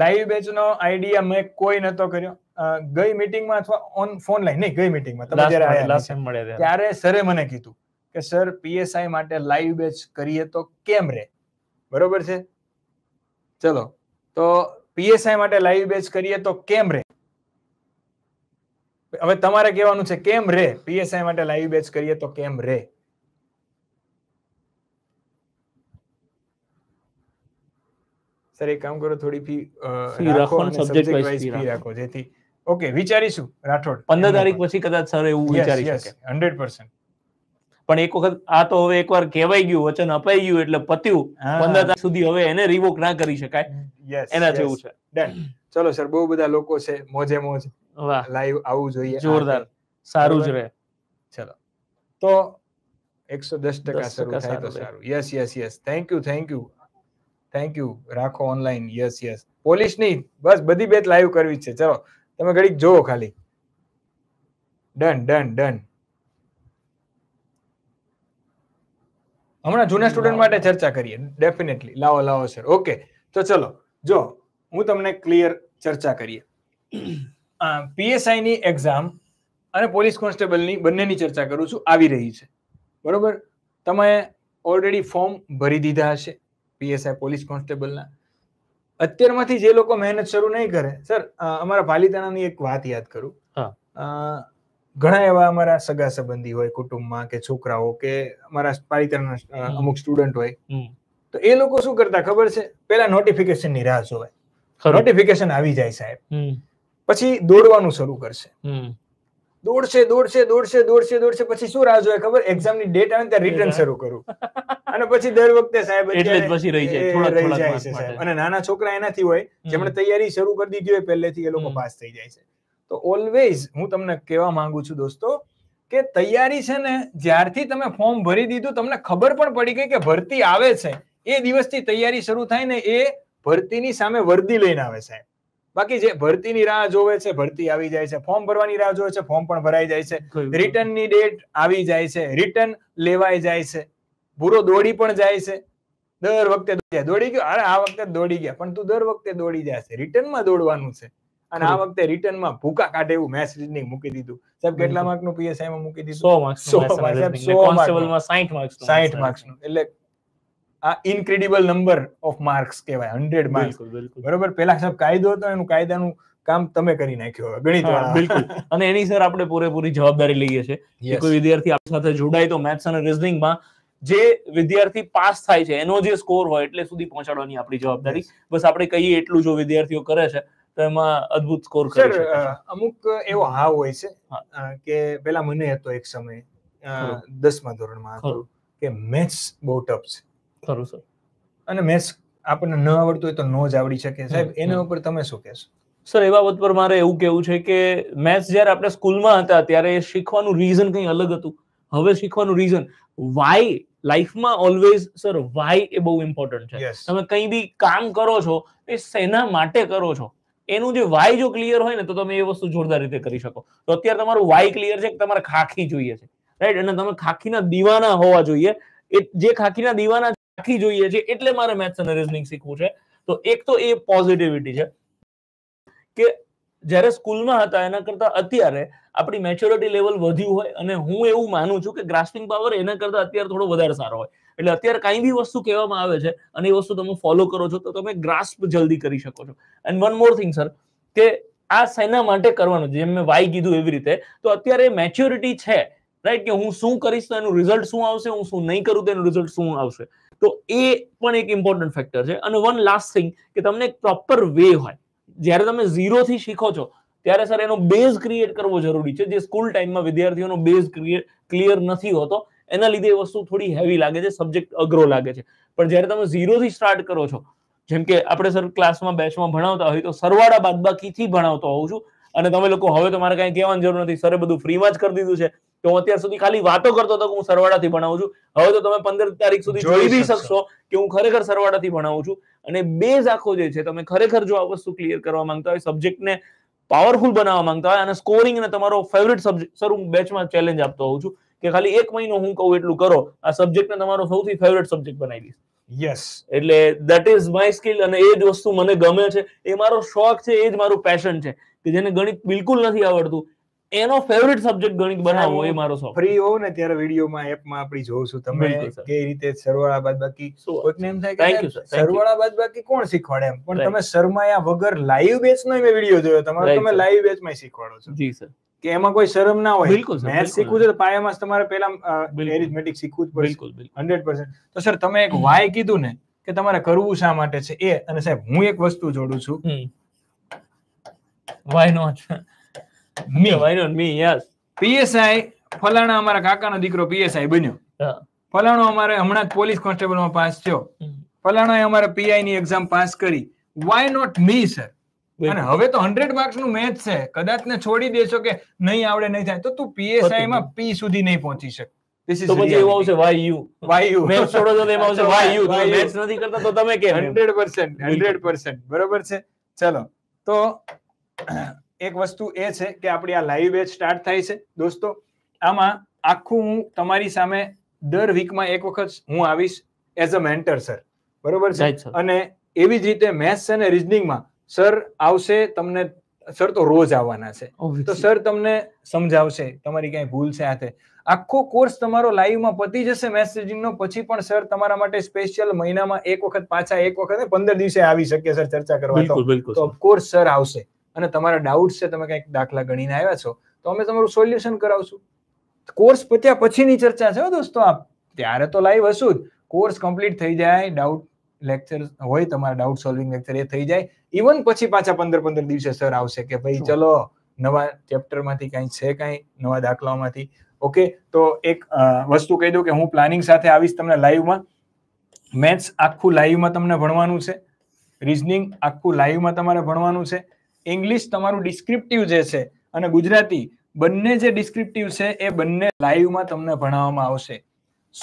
લાઈવ નો આઈડિયા મેં કોઈ નતો કર્યો ગઈ મિટિંગમાં અથવા ઓન ફોન લાઈન નહીં ગઈ મીટિંગમાં તમે જ્યારે આવ્યા ત્યારે સરે મને કીધું કે સર પીએસઆઈ માટે લાઈવ બેચ કરીએ તો કેમ રે બરોબર છે ચલો તો પીએસઆઈ માટે લાઈવ બેચ કરીએ તો કેમ રે હવે તમારે કહેવાનું છે કેમ રે પીએસઆઈ માટે લાઈવ બેચ કરીએ તો કેમ રે સર એક કામ કરો થોડી ફી રાખો સબ્જેક્ટ વાઇઝ ફી રાખો જેથી ઓકે વિચારીશું રાઠોડ પંદર તારીખ પછી કદાચ સર એવું વિચારી શકે હંડ્રેડ પર્સન્ટ પણ એક વખત આ તો હવે એકવાર કહેવાઈ ગયું વચન અપાઈ ગયું એટલે પત્યું પંદર તારીખ સુધી હવે એને રિવોક ના કરી શકાય mm, એના જેવું છે ડન ચલો સર બહુ બધા લોકો છે મોજે મોજ લાઈવ આવું જોઈએ જોરદાર સારું જ રહે ચલો તો એકસો દસ ટકા શરૂ થાય તો સારું yes yes yes thank you thank you thank you રાખો ઓનલાઈન યસ યસ પોલીસ નહીં બસ બધી બેત લાઈવ કરવી છે ચલો તમે ઘડીક જોવો ખાલી ડન ડન ડન હમણાં જૂના સ્ટુડન્ટ માટે ચર્ચા કરીએ ડેફિનેટલી લાવો લાવો સર ઓકે તો ચલો જો હું તમને ક્લિયર ચર્ચા કરીએ પીએસઆઈ ની એક્ઝામ અને પોલીસ કોન્સ્ટેબલની બંનેની ચર્ચા કરું છું આવી રહી છે બરોબર તમે ઓલરેડી ફોર્મ ભરી દીધા હશે પીએસઆઈ પોલીસ કોન્સ્ટેબલના અત્યારમાંથી જે લોકો મહેનત શરૂ નહીં કરે સર અમારા પાલિતાણાની એક વાત યાદ કરું ઘણા એવા અમારા સગા સંબંધી હોય કુટુંબમાં કે છોકરાઓ કે અમારા પાલિતાણાના અમુક સ્ટુડન્ટ હોય તો એ લોકો શું કરતા ખબર છે પેલા નોટિફિકેશન ની રાહ જોવાય નોટિફિકેશન આવી જાય સાહેબ પછી દોડવાનું શરૂ કરશે દોડશે દોડશે દોડશે દોડશે દોડશે પછી શું રાહ જોઈએ ખબર એક્ઝામ ની ડેટ આવે ત્યારે રિટર્ન શરૂ કરું અને પછી દર વખતે સાહેબ એટલે પછી રહી જાય થોડા જાય છે અને નાના છોકરા એનાથી હોય જેમણે તૈયારી શરૂ કરી દીધી હોય પહેલેથી એ લોકો પાસ થઈ જાય છે તો ઓલવેઝ હું તમને કહેવા માંગુ છું દોસ્તો કે તૈયારી છે ને જ્યારથી તમે ફોર્મ ભરી દીધું તમને ખબર પણ પડી ગઈ કે ભરતી આવે છે એ દિવસથી તૈયારી શરૂ થાય ને એ ભરતીની સામે વર્દી લઈને આવે સાહેબ બાકી જે ભરતીની રાહ જોવે છે ભરતી આવી જાય છે ફોર્મ ભરવાની રાહ જોવે છે ફોર્મ પણ ભરાઈ જાય છે રિટર્નની ડેટ આવી જાય છે રિટર્ન લેવાઈ જાય છે ભૂરો દોડી પણ જાય છે દર વખતે દોડી ગયો અરે આ વખતે દોડી ગયા પણ તું દર વખતે દોડી જાય છે રિટર્ન માં દોડવાનું છે અને આ વખતે રિટર્ન માં ભૂકા કાઢે એવું મેચ રીડિંગ મૂકી દીધું સાહેબ કેટલા માર્ક નું પીએસઆઈ માં મૂકી દીધું સો માર્ક્સ સો માર્ક્સ સાહેબ સો માર્ક્સ સાઈઠ માર્ક્સ સાઈઠ માર્ક્સ નું એટલે આ ઇનક્રેડિબલ નંબર ઓફ માર્ક્સ કહેવાય હંડ્રેડ માર્ક્સ બરોબર પેલા સાહેબ કાયદો હતો એનું કાયદાનું કામ તમે કરી નાખ્યો ગણિત બિલકુલ અને એની સર આપણે પૂરેપૂરી જવાબદારી લઈએ છીએ કોઈ વિદ્યાર્થી આપ સાથે જોડાય તો મેથ્સ અને રિઝનિંગમાં જે વિદ્યાર્થી પાસ થાય છે એનો જે સ્કોર હોય એટલે સુધી પહોંચાડવાની આપણી જવાબદારી બસ આપણે કહીએ એટલું જો વિદ્યાર્થીઓ કરે છે તો એમાં અદ્ભુત સ્કોર કરે છે અમુક એવો હાવ હોય છે કે પેલા મને હતો એક સમય દસમા ધોરણમાં હતો કે મેથ્સ બહુ ટફ છે ખરું સર અને મેથ્સ આપણને ન આવડતું હોય તો નો જ આવડી શકે સાહેબ એના ઉપર તમે શું કહેશો સર એ બાબત પર મારે એવું કેવું છે કે મેથ્સ જ્યારે આપણે સ્કૂલમાં હતા ત્યારે શીખવાનું રીઝન કંઈ અલગ હતું હવે શીખવાનું રીઝન વાય લાઈફમાં ઓલવેઝ સર વાય એ બહુ ઇમ્પોર્ટન્ટ છે તમે કંઈ બી કામ કરો છો એ શેના માટે કરો છો એનું જે વાય જો ક્લિયર હોય ને તો તમે એ વસ્તુ જોરદાર રીતે કરી શકો તો અત્યારે તમારું વાય ક્લિયર છે કે તમારે ખાખી જોઈએ છે રાઈટ અને તમે ખાખીના દીવાના હોવા જોઈએ એ જે ખાખીના દીવાના રાખવી જોઈએ છે એટલે મારે મેથ્સ અને રિઝનિંગ શીખવું છે તો એક તો એ પોઝિટિવિટી છે કે જ્યારે સ્કૂલમાં હતા એના કરતા અત્યારે આપણી મેચ્યોરિટી લેવલ વધ્યું હોય અને હું એવું માનું છું કે ગ્રાસ્પિંગ પાવર એના કરતા અત્યારે થોડો વધારે સારો હોય એટલે અત્યારે કાંઈ બી વસ્તુ કહેવામાં આવે છે અને એ વસ્તુ તમે ફોલો કરો છો તો તમે ગ્રાસ્પ જલ્દી કરી શકો છો and one more thing sir કે આ સેના માટે કરવાનું જેમ મેં વાય કીધું એવી રીતે તો અત્યારે મેચ્યોરિટી છે રાઈટ કે હું શું કરીશ તો એનું રિઝલ્ટ શું આવશે હું શું નહીં કરું તો એનું રિઝલ્ટ શું આવશે તો એ પણ એક ઇમ્પોર્ટન્ટ ફેક્ટર છે અને વન લાસ્ટ થિંગ કે તમને પ્રોપર વે હોય જ્યારે તમે ઝીરોથી શીખો છો ત્યારે સર એનો બેઝ ક્રિએટ કરવો જરૂરી છે જે સ્કૂલ ટાઈમમાં વિદ્યાર્થીઓનો બેઝ ક્રિએટ ક્લિયર નથી હોતો એના લીધે એ વસ્તુ થોડી હેવી લાગે છે સબ્જેક્ટ અઘરો લાગે છે પણ જ્યારે તમે ઝીરોથી સ્ટાર્ટ કરો છો જેમ કે આપણે સર ક્લાસમાં બેચમાં ભણાવતા હોય તો સરવાળા બાદબાકીથી ભણાવતો હોઉં છું અને તમે લોકો હવે તો મારે કાંઈ કહેવાની જરૂર નથી સરે બધું ફ્રીમાં જ કરી દીધું છે તો હું અત્યાર સુધી ખાલી વાતો કરતો હતો કે હું સરવાળાથી ભણાવું છું હવે તો તમે પંદર તારીખ સુધી જોઈ બી શકશો કે હું ખરેખર સરવાળાથી ભણાવું છું અને બેઝ આખો જે છે તમે ખરેખર જો આ વસ્તુ ક્લિયર કરવા માંગતા હોય સબ્જેક્ટને પાવરફુલ બનાવવા માંગતા હોય અને સ્કોરિંગ અને તમારો ફેવરિટ સબ્જેક્ટ સર હું બેચમાં ચેલેન્જ આપતો હોઉં છું કે ખાલી એક મહિનો હું કહું એટલું કરો આ સબ્જેક્ટને તમારો સૌથી ફેવરેટ સબ્જેક્ટ બનાવી દઈશ યસ એટલે દેટ ઇઝ માય સ્કિલ અને એ જ વસ્તુ મને ગમે છે એ મારો શોખ છે એ જ મારું પેશન છે કે જેને ગણિત બિલકુલ નથી આવડતું એનો ફેવરિટ સબ્જેક્ટ ગણિત બનાવો એ મારો શોખ ફ્રી હોવ ને ત્યારે વિડીયોમાં એપમાં આપણી જોઉં છું તમે કે રીતે સરવાળા બાદ બાકી એમ થાય કે સરવાળા બાદ બાકી કોણ શીખવાડે એમ પણ તમે શર્માયા વગર લાઈવ બેચ નો મેં વિડીયો જોયો તમારે તમે લાઈવ બેચ માં શીખવાડો છો જી સર કે એમાં કોઈ શરમ ના હોય બિલકુલ મેથ શીખવું છે તો પાયામાં તમારે પહેલા એરિથમેટિક શીખવું જ પડે બિલકુલ 100% તો સર તમે એક વાય કીધું ને કે તમારે કરવું શા માટે છે એ અને સાહેબ હું એક વસ્તુ જોડું છું why not me why not me yes psi ફલાણા અમારા કાકાનો દીકરો પીએસઆઈ બન્યો ફલાણો અમારે હમણાં જ પોલીસ કોન્સ્ટેબલમાં પાસ થયો ફલાણો અમારે પીઆઈ ની એક્ઝામ પાસ કરી વાય નોટ મી સર અને હવે તો હંડ્રેડ માર્ક્સ નું મેચ છે કદાચ ને છોડી દેશો કે નહીં આવડે નહીં થાય તો તું પીએસઆઈ માં પી સુધી નહીં પહોંચી શકે તો તમે કે બરોબર છે ચલો તો એક વસ્તુ એ છે કે આપણી આ લાઈવ બેચ સ્ટાર્ટ થાય છે દોસ્તો આમાં આખું હું તમારી સામે દર વીકમાં એક વખત હું આવીશ એઝ અ મેન્ટર સર બરોબર છે અને એવી જ રીતે મેથ્સ અને રિઝનિંગમાં સર આવશે તમને સર તો રોજ આવવાના છે તો સર તમને સમજાવશે તમારી ક્યાંય ભૂલ છે હાથે આખો કોર્સ તમારો લાઈવમાં પતી જશે મેસેજિંગનો પછી પણ સર તમારા માટે સ્પેશિયલ મહિનામાં એક વખત પાછા એક વખત પંદર દિવસે આવી શકે સર ચર્ચા કરવા તો ઓફકોર્સ સર આવશે અને તમારા ડાઉટ્સ છે તમે કંઈક દાખલા ગણીને આવ્યા છો તો અમે તમારું સોલ્યુશન કરાવશું કોર્સ પત્યા પછીની ચર્ચા છે દોસ્તો આ ત્યારે તો લાઈવ હશું જ કોર્સ કમ્પ્લીટ થઈ જાય ડાઉટ લેક્ચર હોય તમારા ડાઉટ સોલ્વિંગ લેક્ચર એ થઈ જાય ઇવન પછી પાછા પંદર પંદર દિવસે સર આવશે કે ભાઈ ચલો નવા ચેપ્ટરમાંથી કાંઈ છે કાંઈ નવા દાખલાઓમાંથી ઓકે તો એક વસ્તુ કહી દઉં કે હું પ્લાનિંગ સાથે આવીશ તમને લાઈવમાં મેથ્સ આખું લાઈવમાં તમને ભણવાનું છે રિઝનિંગ આખું લાઈવમાં તમારે ભણવાનું છે ઇંગ્લિશ તમારું ડિસ્ક્રિપ્ટિવ જે છે અને ગુજરાતી બંને જે ડિસ્ક્રિપ્ટિવ છે એ બંને લાઈવમાં તમને ભણાવવામાં આવશે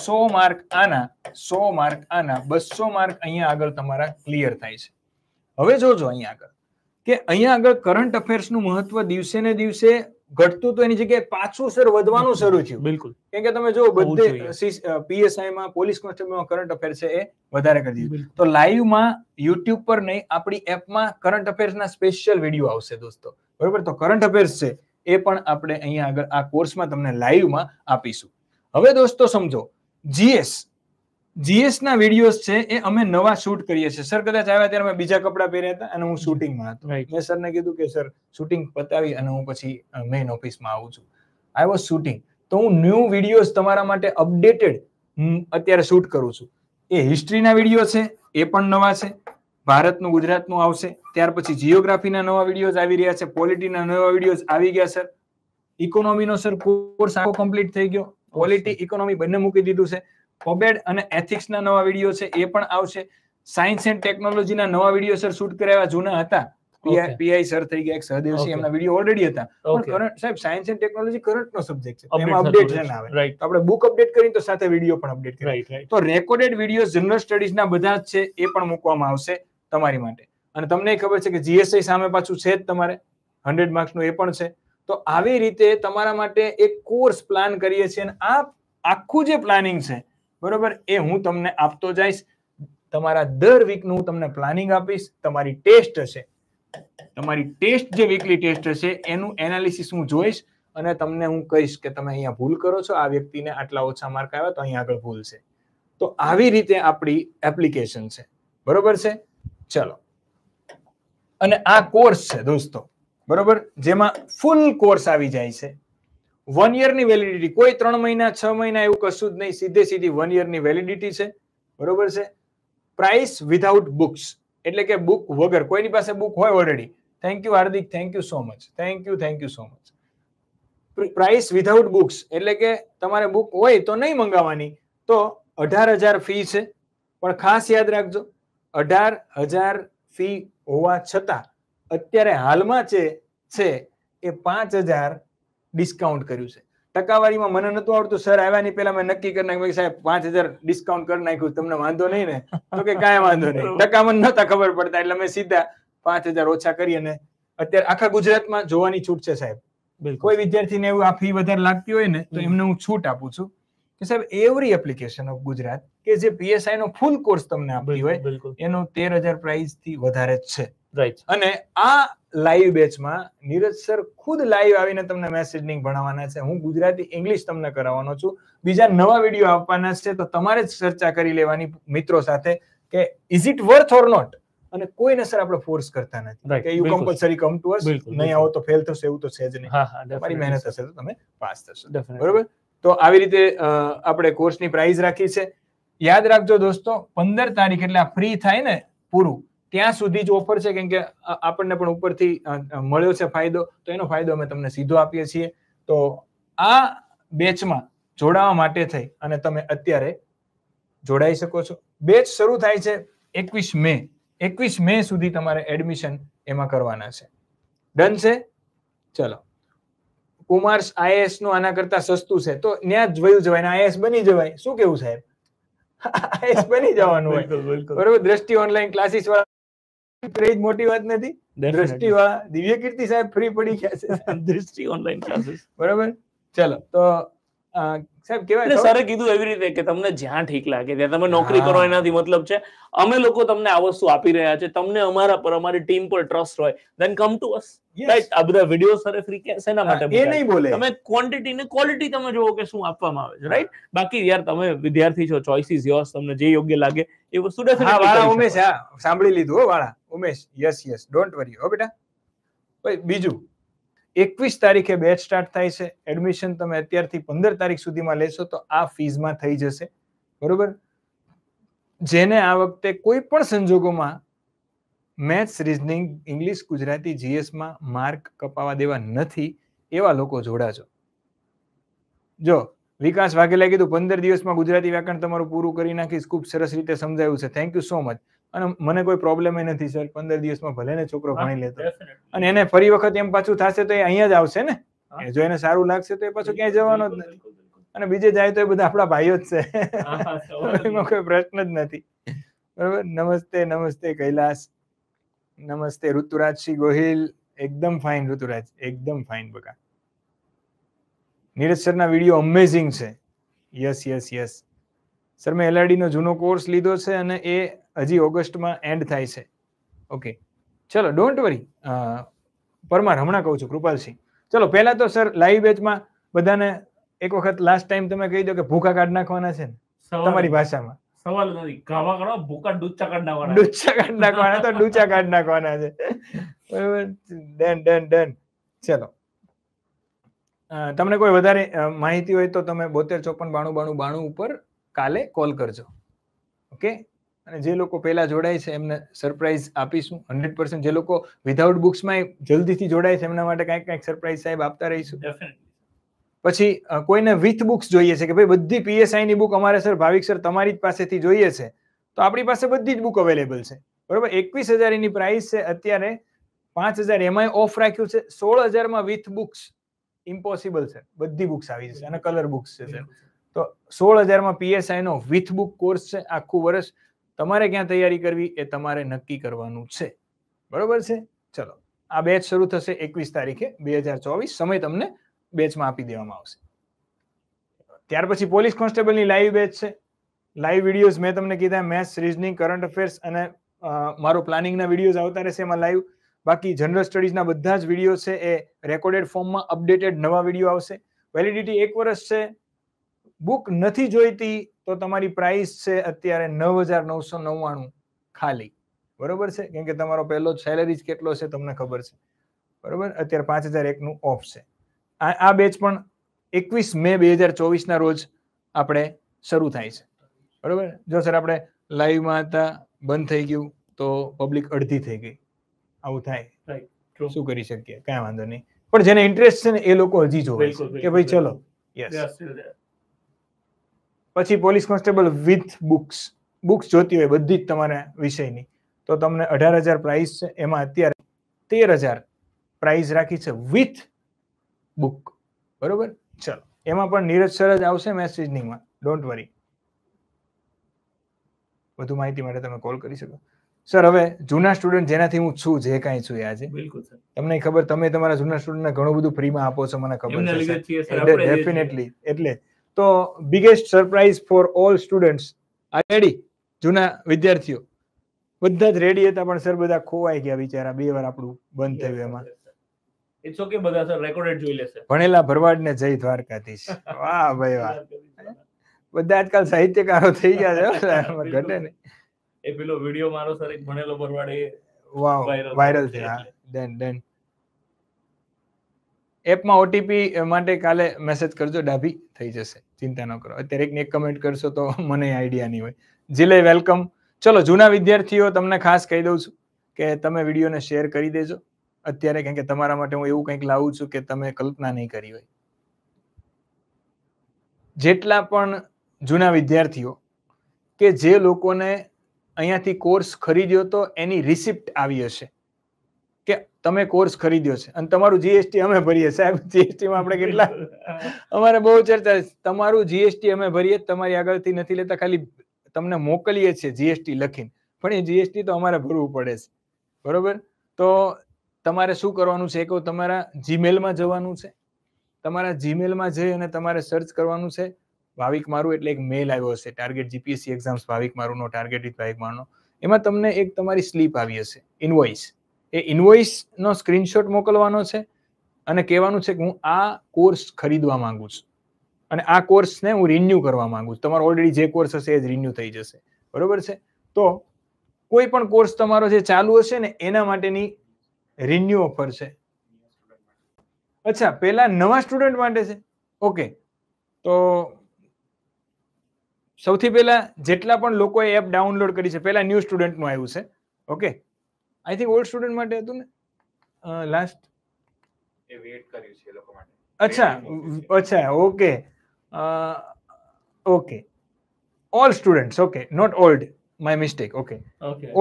સો માર્ક આના સો માર્ક આના બસો માર્ક અહીંયા આગળ તમારા ક્લિયર થાય છે હવે જોજો અહીંયા આગળ કે અહીંયા આગળ કરંટ અફેર્સનું મહત્વ દિવસે ને દિવસે ઘટતું તો એની જગ્યાએ પાછું સર વધવાનું શરૂ થયું બિલકુલ કેમ કે તમે જો બધે પીએસઆઈ માં પોલીસ કોન્સ્ટેબલમાં કરંટ અફેર છે એ વધારે કરી દીધું તો લાઈવમાં યુટ્યુબ પર નહીં આપણી એપમાં કરંટ અફેર્સ ના સ્પેશિયલ વિડીયો આવશે દોસ્તો બરોબર તો કરંટ અફેર્સ છે એ પણ આપણે અહીંયા આગળ આ કોર્સમાં તમને લાઈવમાં આપીશું હવે દોસ્તો સમજો જીએસ જીએસ ના વિડીયોઝ છે એ અમે નવા શૂટ કરીએ છીએ સર કદાચ આવ્યા ત્યારે અમે બીજા કપડા પહેર્યા હતા અને હું શૂટિંગમાં હતો મેં સરને કીધું કે સર શૂટિંગ પતાવી અને હું પછી મેઇન ઓફિસમાં આવું છું આઈ વોઝ શૂટિંગ તો હું ન્યૂ વિડીયોઝ તમારા માટે અપડેટેડ અત્યારે શૂટ કરું છું એ હિસ્ટ્રીના વિડીયો છે એ પણ નવા છે ભારતનું ગુજરાતનું આવશે ત્યાર પછી જીઓગ્રાફીના નવા વિડીયોઝ આવી રહ્યા છે પોલિટીના નવા વિડીયોઝ આવી ગયા સર ઇકોનોમીનો સર કોર્સ આખો કમ્પ્લીટ થઈ ગયો પોલિટી ઇકોનોમી બંને મૂકી દીધું છે કોબેડ અને એથિક્સના નવા વિડીયો છે એ પણ આવશે સાયન્સ એન્ડ ટેકનોલોજીના નવા વિડીયો સર શૂટ કરાવ્યા જૂના હતા પીઆઈ સર થઈ ગયા સહદેવસિંહ એમના વિડીયો ઓલરેડી હતા કરંટ સાહેબ science and technology current subject છે એમાં અપડેશન આવે તો આપણે બુક અપડેટ કરીને તો સાથે વિડીયો પણ અપડેટ કરીએ તો રેકોર્ડેડ વિડીયો જનરલ સ્ટડીઝના બધા જ છે એ પણ મૂકવામાં આવશે તમારી માટે અને તમને ખબર છે કે જીએસઆઈ સામે પાછું છે જ તમારે હંડ્રેડ માર્ક્સ નું એ પણ છે તો આવી રીતે તમારા માટે એક કોર્સ પ્લાન કરીએ છીએ અને આ આખું જે પ્લાનિંગ છે બરોબર એ હું તમને આપતો જઈશ તમારા દર વીકનું હું તમને પ્લાનિંગ આપીશ તમારી ટેસ્ટ હશે તમારી ટેસ્ટ જે વીકલી ટેસ્ટ હશે એનું એનાલિસિસ હું જોઈશ અને તમને હું કહીશ કે તમે અહીંયા ભૂલ કરો છો આ વ્યક્તિને આટલા ઓછા માર્ક આવ્યા તો અહીંયા આગળ ભૂલ છે તો આવી રીતે આપણી એપ્લિકેશન છે બરોબર છે ચલો અને આ કોર્સ છે દોસ્તો બરોબર જેમાં ફૂલ કોર્સ આવી જાય છે વન યરની વેલિડિટી કોઈ ત્રણ મહિના છ મહિના એવું કશું જ નહીં સીધે સીધી વન યરની વેલિડિટી છે બરોબર છે પ્રાઇસ વિધાઉટ બુક્સ એટલે કે બુક વગર કોઈની પાસે બુક હોય already thank you Hardik thank you so much thank you thank you so much price without books એટલે કે તમારે બુક હોય તો નહીં મંગાવવાની તો અઢાર હજાર ફી છે પણ ખાસ યાદ રાખજો અઢાર હજાર ફી હોવા છતાં અત્યારે હાલમાં જે છે એ પાંચ હજાર ડિસ્કાઉન્ટ કર્યું છે ટકાવારીમાં મને નતું આવડતું સર આવ્યાની પહેલા મેં નક્કી કરી નાખ્યું સાહેબ પાંચ હજાર ડિસ્કાઉન્ટ કરી નાખ્યું તમને વાંધો નહીં ને તો કે કાંઈ વાંધો નહીં ટકા મને નતા ખબર પડતા એટલે મેં સીધા પાંચ હજાર ઓછા કરી અને અત્યારે આખા ગુજરાતમાં જોવાની છૂટ છે સાહેબ કોઈ વિદ્યાર્થીને એવું આ ફી વધારે લાગતી હોય ને તો એમને હું છૂટ આપું છું કે સાહેબ એવરી એપ્લિકેશન ઓફ ગુજરાત કે જે પીએસઆઈ નો ફૂલ કોર્સ તમને આપી હોય એનો તેર હજાર પ્રાઇસ થી વધારે જ છે રાઈટ અને આ લાઈવ બેચમાં નીરજ સર ખુદ લાઈવ આવીને તમને મેસેજિંગ ભણાવવાના છે હું ગુજરાતી ઇંગ્લિશ તમને કરાવવાનો છું બીજા નવા વિડીયો આપવાના છે તો તમારે જ ચર્ચા કરી લેવાની મિત્રો સાથે કે is it worth or not અને કોઈને સર આપણે ફોર્સ કરતા નથી કે you compulsory come to us નહીં આવો તો ફેલ થશે એવું તો છે જ નહીં તમારી મહેનત હશે તો તમે પાસ થશો બરોબર તો આવી રીતે આપણે કોર્સની પ્રાઇસ રાખી છે યાદ રાખજો દોસ્તો પંદર તારીખ એટલે આ ફ્રી થાય ને પૂરું ત્યાં સુધી જ ઓફર છે કેમ કે આપણને પણ ઉપરથી મળ્યો છે ફાયદો તો એનો ફાયદો અમે તમને સીધો આપીએ છીએ તો આ બેચમાં જોડાવા માટે થઈ અને તમે અત્યારે જોડાઈ શકો છો બેચ શરૂ થાય છે એકવીસ મે એકવીસ મે સુધી તમારે એડમિશન એમાં કરવાના છે ડન છે ચલો કોમર્સ આઈએસ નું આના કરતા સસ્તું છે તો ત્યાં જ વયું જવાય આઈએસ બની જવાય શું કેવું સાહેબ આઈએસ બની જવાનું હોય બરોબર દ્રષ્ટિ ઓનલાઈન ક્લાસીસ વાળા ક્રેઝ મોટી વાત નથી દ્રષ્ટિ વાળા દિવ્ય કીર્તિ સાહેબ ફ્રી પડી ગયા છે દ્રષ્ટિ ઓનલાઈન ક્લાસીસ બરાબર ચલો તો સાહેબ કેવાય સરે કીધું એવી રીતે કે તમને જ્યાં ઠીક લાગે ત્યાં તમે નોકરી કરો એનાથી મતલબ છે અમે લોકો તમને આ વસ્તુ આપી રહ્યા છે તમને અમારા પર અમારી ટીમ પર ટ્રસ્ટ હોય then come to us right આ બધા વિડિયો સરે ફ્રી સેના માટે એ નહીં બોલે તમે ક્વોન્ટિટી ને ક્વોલિટી તમે જોવો કે શું આપવામાં આવે છે રાઈટ બાકી યાર તમે વિદ્યાર્થી છો ચોઇસીસ ઇઝ યોર્સ તમને જે યોગ્ય લાગે એ વસ્તુ હા વાળા ઉમેશ હા સાંભળી લીધું હો વાળા Umesh yes yes don't worry હો બેટા બીજું એકવીસ તારીખે બેચ સ્ટાર્ટ થાય છે એડમિશન તમે અત્યારથી પંદર તારીખ સુધીમાં લેશો તો આ ફીઝમાં થઈ જશે બરોબર જેને આ વખતે કોઈ પણ સંજોગોમાં મેથ્સ રિઝનિંગ ઇંગ્લિશ ગુજરાતી જીએસમાં માર્ક કપાવા દેવા નથી એવા લોકો જોડાજો જો વિકાસ વાઘેલા કીધું પંદર દિવસમાં ગુજરાતી વ્યાકરણ તમારું પૂરું કરી નાખીશ ખૂબ સરસ રીતે સમજાયું છે થેન્ક યુ સો મચ અને મને કોઈ પ્રોબ્લેમ નથી સર પંદર દિવસમાં ભલે ને છોકરો ભણી લેતો અને એને ફરી વખત એમ પાછું થશે તો એ અહીંયા જ આવશે ને જો એને સારું લાગશે તો એ પાછું ક્યાંય જવાનો જ નથી અને બીજે જાય તો એ બધા આપણા ભાઈઓ જ છે એમાં કોઈ પ્રશ્ન જ નથી બરોબર નમસ્તે નમસ્તે કૈલાસ નમસ્તે ઋતુરાજ સિંહ ગોહિલ એકદમ ફાઇન ઋતુરાજ એકદમ ફાઇન બકા નીરજ સરના વિડીયો અમેઝિંગ છે યસ યસ યસ સર મેં એલઆરડી નો જૂનો કોર્સ લીધો છે અને એ હજી ઓગસ્ટમાં એન્ડ થાય છે ઓકે ચલો ડોન્ટ વરી પરમાર હમણાં કહું છું કૃપાલસિંહ ચલો પહેલા તો સર લાઈવ બેચમાં બધાને એક વખત લાસ્ટ ટાઈમ તમે કહી દો કે ભૂખા કાઢ નાખવાના છે ને તમારી ભાષામાં સવાલ નથી ગાવા કરો ભૂકા ડૂચા કાઢ નાખવાના ડૂચા કાઢ નાખવાના તો ડૂચા કાઢ નાખવાના છે બરાબર ડન ડન ડન ચલો તમને કોઈ વધારે માહિતી હોય તો તમે બોતેર ચોપન બાણું બાણું બાણું ઉપર કાલે કોલ કરજો ઓકે અને જે લોકો પહેલા જોડાય છે એમને સરપ્રાઈઝ આપીશું હંડ્રેડ પર્સન્ટ જે લોકો વિધાઉટ બુક્સમાં જલ્દીથી જોડાય છે એમના માટે કાંઈક કાંઈક સરપ્રાઈઝ સાહેબ આપતા રહીશું પછી કોઈને વિથ બુક્સ જોઈએ છે કે ભાઈ બધી પીએસઆઈ ની બુક અમારે સર ભાવિક સર તમારી જ પાસેથી જોઈએ છે તો આપણી પાસે બધી જ બુક અવેલેબલ છે બરોબર એકવીસ હજાર એની પ્રાઇસ છે અત્યારે પાંચ હજાર એમાં ઓફ રાખ્યું છે સોળ હજારમાં વિથ બુક્સ ઇમ્પોસિબલ છે બધી બુક્સ આવી જશે અને કલર બુક્સ છે સર તો સોળ હજારમાં પીએસઆઈ નો વિથ બુક કોર્સ છે આખું વર્ષ તમારે ક્યાં તૈયારી કરવી એ તમારે નક્કી કરવાનું છે બરોબર છે ચલો આ બેચ શરૂ થશે એકવીસ તારીખે બે હજાર ચોવીસ સમય તમને બેચમાં આપી દેવામાં આવશે ત્યાર પછી પોલીસ કોન્સ્ટેબલની લાઈવ બેચ છે લાઈવ વિડીયોઝ મેં તમને કીધા મેથ્સ રિઝનિંગ કરંટ અફેર્સ અને મારો પ્લાનિંગના વિડીયોઝ આવતા રહેશે એમાં લાઈવ બાકી જનરલ સ્ટડીઝના બધા જ વિડીયો છે એ રેકોર્ડેડ ફોર્મમાં અપડેટેડ નવા વિડીયો આવશે વેલિડિટી એક વર્ષ છે બુક નથી જોઈતી તો તમારી પ્રાઇસ છે અત્યારે નવ હજાર નવસો નવ્વાણું ખાલી બરોબર છે કેમ કે તમારો પહેલો સેલેરી જ કેટલો છે તમને ખબર છે બરોબર અત્યારે પાંચ હજાર એકનું ઓફ છે આ બેચ પણ એકવીસ મે બે હજાર ચોવીસના રોજ આપણે શરૂ થાય છે બરોબર જો સર આપણે લાઈવમાં હતા બંધ થઈ ગયું તો પબ્લિક અડધી થઈ ગઈ આવું થાય શું કરી શકીએ કાંઈ વાંધો નહીં પણ જેને ઇન્ટરેસ્ટ છે ને એ લોકો હજી જોવે કે ભાઈ ચલો યસ પછી police constable with books books જોતી હોય બધી જ તમારે વિષયની તો તમને અઢાર હજાર પ્રાઇસ છે એમાં અત્યારે તેર હજાર પ્રાઇસ રાખી છે વિથ બુક બરોબર ચલો એમાં પણ નીરજ સર જ આવશે મેસેજિંગમાં ડોન્ટ વરી વધુ માહિતી માટે તમે કોલ કરી શકો સર હવે જૂના સ્ટુડન્ટ જેનાથી હું છું જે કાંઈ છું આજે બિલકુલ સર તમને ખબર તમે તમારા જૂના સ્ટુડન્ટને ઘણું બધું ફ્રીમાં આપો છો મને ખબર છે ડેફિનેટલી એટલે તો biggest surprise for all students આ રેડી જૂના વિદ્યાર્થીઓ બધા જ રેડી હતા પણ સર બધા ખોવાઈ ગયા બિચારા બે વાર આપણું બંધ થયું એમાં ઇટ્સ ઓકે બધા સર રેકોર્ડેડ જોઈ લેશે ભણેલા ભરવાડ ને જય દ્વારકાધીશ વાહ ભાઈ વાહ બધા આજકાલ સાહિત્યકારો થઈ ગયા છે ઘટે ને એ પેલો વિડીયો મારો સર એક ભણેલો ભરવાડ એ વાહ વાયરલ થયા ડન ડન એપમાં ઓટીપી માટે કાલે મેસેજ કરજો ડાભી થઈ જશે ચિંતા ન કરો અત્યારે એકને એક કમેન્ટ કરશો તો મને આઈડિયા નહીં હોય જીલે વેલકમ ચલો જૂના વિદ્યાર્થીઓ તમને ખાસ કહી દઉં છું કે તમે વિડીયોને શેર કરી દેજો અત્યારે કારણ કે તમારા માટે હું એવું કંઈક લાવું છું કે તમે કલ્પના નહીં કરી હોય જેટલા પણ જૂના વિદ્યાર્થીઓ કે જે લોકોને અહીંયાથી કોર્સ ખરીદ્યો તો એની રિસિપ્ટ આવી હશે કે તમે કોર્સ ખરીદ્યો છે અને તમારું જીએસટી અમે ભરીએ સાહેબ જીએસટીમાં આપણે કેટલા અમારે બહુ ચર્ચા તમારું જીએસટી અમે ભરીએ તમારી આગળથી નથી લેતા ખાલી તમને મોકલીએ છીએ જીએસટી લખીને પણ એ જીએસટી તો અમારે ભરવું પડે છે બરોબર તો તમારે શું કરવાનું છે કે તમારા જીમેલમાં જવાનું છે તમારા જીમેલમાં જઈ અને તમારે સર્ચ કરવાનું છે ભાવિક મારું એટલે એક મેલ આવ્યો હશે ટાર્ગેટ જીપીએસસી એક્ઝામ્સ ભાવિક મારુંનો ટાર્ગેટ ભાવિક મારુંનો એમાં તમને એક તમારી સ્લીપ આવી હશે ઇન્વોઇસ એ ઇન્વોઇસનો સ્ક્રીનશોટ મોકલવાનો છે અને કહેવાનું છે કે હું આ કોર્સ ખરીદવા માંગુ છું અને આ કોર્સને હું રિન્યૂ કરવા માંગુ છું તમારો ઓલરેડી જે કોર્સ હશે એ જ રિન્યૂ થઈ જશે બરોબર છે તો કોઈ પણ કોર્સ તમારો જે ચાલુ હશે ને એના માટેની રિન્યુ ઓફર છે અચ્છા પહેલા નવા સ્ટુડન્ટ માટે છે ઓકે તો સૌથી પહેલા જેટલા પણ લોકોએ એપ ડાઉનલોડ કરી છે પહેલા ન્યૂ સ્ટુડન્ટનું આવ્યું છે okay I think old student માટે હતું ને લાસ્ટ એ વેટ કર્યું છે લોકો માટે અચ્છા અચ્છા okay okay all students okay not old my mistake okay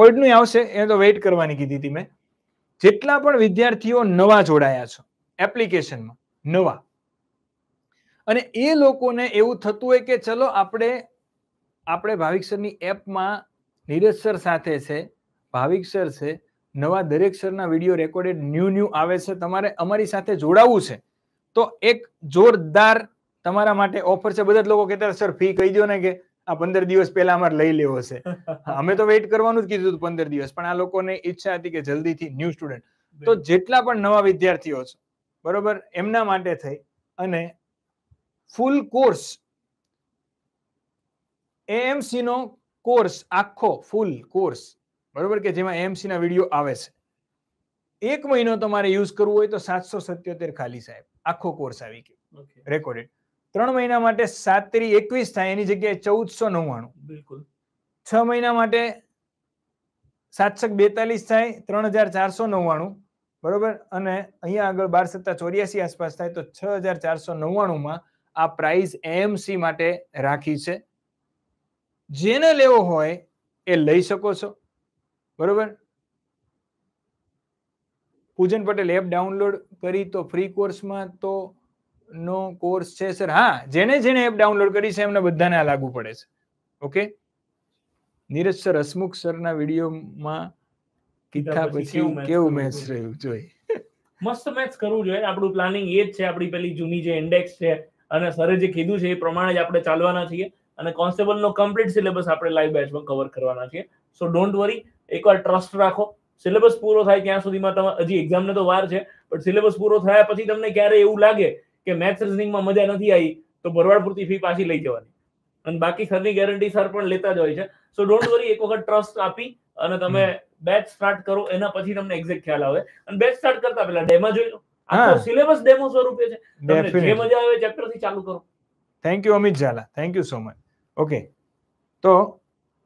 old નું આવશે એ તો વેઇટ કરવાની કીધી હતી મેં જેટલા પણ વિદ્યાર્થીઓ નવા જોડાયા છો એપ્લિકેશનમાં નવા અને એ લોકોને એવું થતું હોય કે ચલો આપણે આપણે ભાવિક સરની એપમાં નીરજ સર સાથે છે ભાવિક સર છે નવા દરેક સરના વિડીયો રેકોર્ડેડ ન્યૂ ન્યૂ આવે છે તમારે અમારી સાથે જોડાવું છે તો એક જોરદાર તમારા માટે ઓફર છે બધા લોકો કહેતા સર ફી કહી દો ને કે આ પંદર દિવસ પહેલા અમારે લઈ લેવો છે અમે તો વેઇટ કરવાનું જ કીધું પંદર દિવસ પણ આ લોકોને ઈચ્છા હતી કે જલ્દીથી ન્યૂ સ્ટુડન્ટ તો જેટલા પણ નવા વિદ્યાર્થીઓ છે બરોબર એમના માટે થઈ અને ફૂલ કોર્સ એએમસી નો કોર્સ આખો ફૂલ કોર્સ બરોબર કે જેમાં એમસીના વિડીયો આવે છે એક મહિનો તમારે યુઝ કરવું હોય તો સાતસો સત્યોતેર ખાલી સાહેબ આખો કોર્સ આવી ગયો રેકોર્ડેડ ત્રણ મહિના માટે સાત તેરી એકવીસ થાય એની જગ્યાએ ચૌદસો નવ્વાણું બિલકુલ છ મહિના માટે સાતસક બેતાલીસ થાય ત્રણ હજાર ચારસો નવ્વાણું બરોબર અને અહીંયા આગળ બાર સત્તા ચોર્યાસી આસપાસ થાય તો છ હજાર ચારસો નવ્વાણુંમાં આ પ્રાઇઝ એએમસી માટે રાખી છે જેને લેવો હોય એ લઈ શકો છો બરોબર પૂજન પટેલ એપ ડાઉનલોડ કરી તો ફ્રી કોર્સમાં તો નો કોર્સ છે સર હા જેને જેને એપ ડાઉનલોડ કરી છે એમને બધાને આ લાગુ પડે છે ઓકે નીરજ સર હસમુખ સરના વિડીયોમાં કીધા પછી કેવું મેચ રહ્યું જોઈ મસ્ત મેચ કરવું જોઈએ આપણું પ્લાનિંગ એ જ છે આપણી પેલી જૂની જે ઇન્ડેક્સ છે અને સરે જે કીધું છે એ પ્રમાણે જ આપણે ચાલવાના છીએ અને કોન્સ્ટેબલ નો કમ્પ્લીટ સિલેબસ આપણે લાઈવ બેચમાં કવર કરવાના છીએ સો ડોન્ટ વરી એકવાર ટ્રસ્ટ રાખો સિલેબસ પૂરો થાય ત્યાં સુધીમાં તમે હજી એક્ઝામને તો વાર છે પણ સિલેબસ પૂરો થયા પછી તમને ક્યારે એવું લાગે કે મેથ્સ રિઝનિંગમાં મજા નથી આવી તો ભરવાડ પૂરતી ફી પાછી લઈ જવાની અને બાકી સરની ગેરંટી સર પણ લેતા જ હોય છે સો ડોન્ટ વરી એક વખત ટ્રસ્ટ આપી અને તમે બેચ સ્ટાર્ટ કરો એના પછી તમને એક્ઝેક્ટ ખ્યાલ આવે અને બેચ સ્ટાર્ટ કરતા પહેલા ડેમા જોઈ લો આખો સિલેબસ ડેમો સ્વરૂપે છે તમને જે મજા આવે ચેપ્ટર થી ચાલુ કરો thank you Amit Zala thank you so much okay તો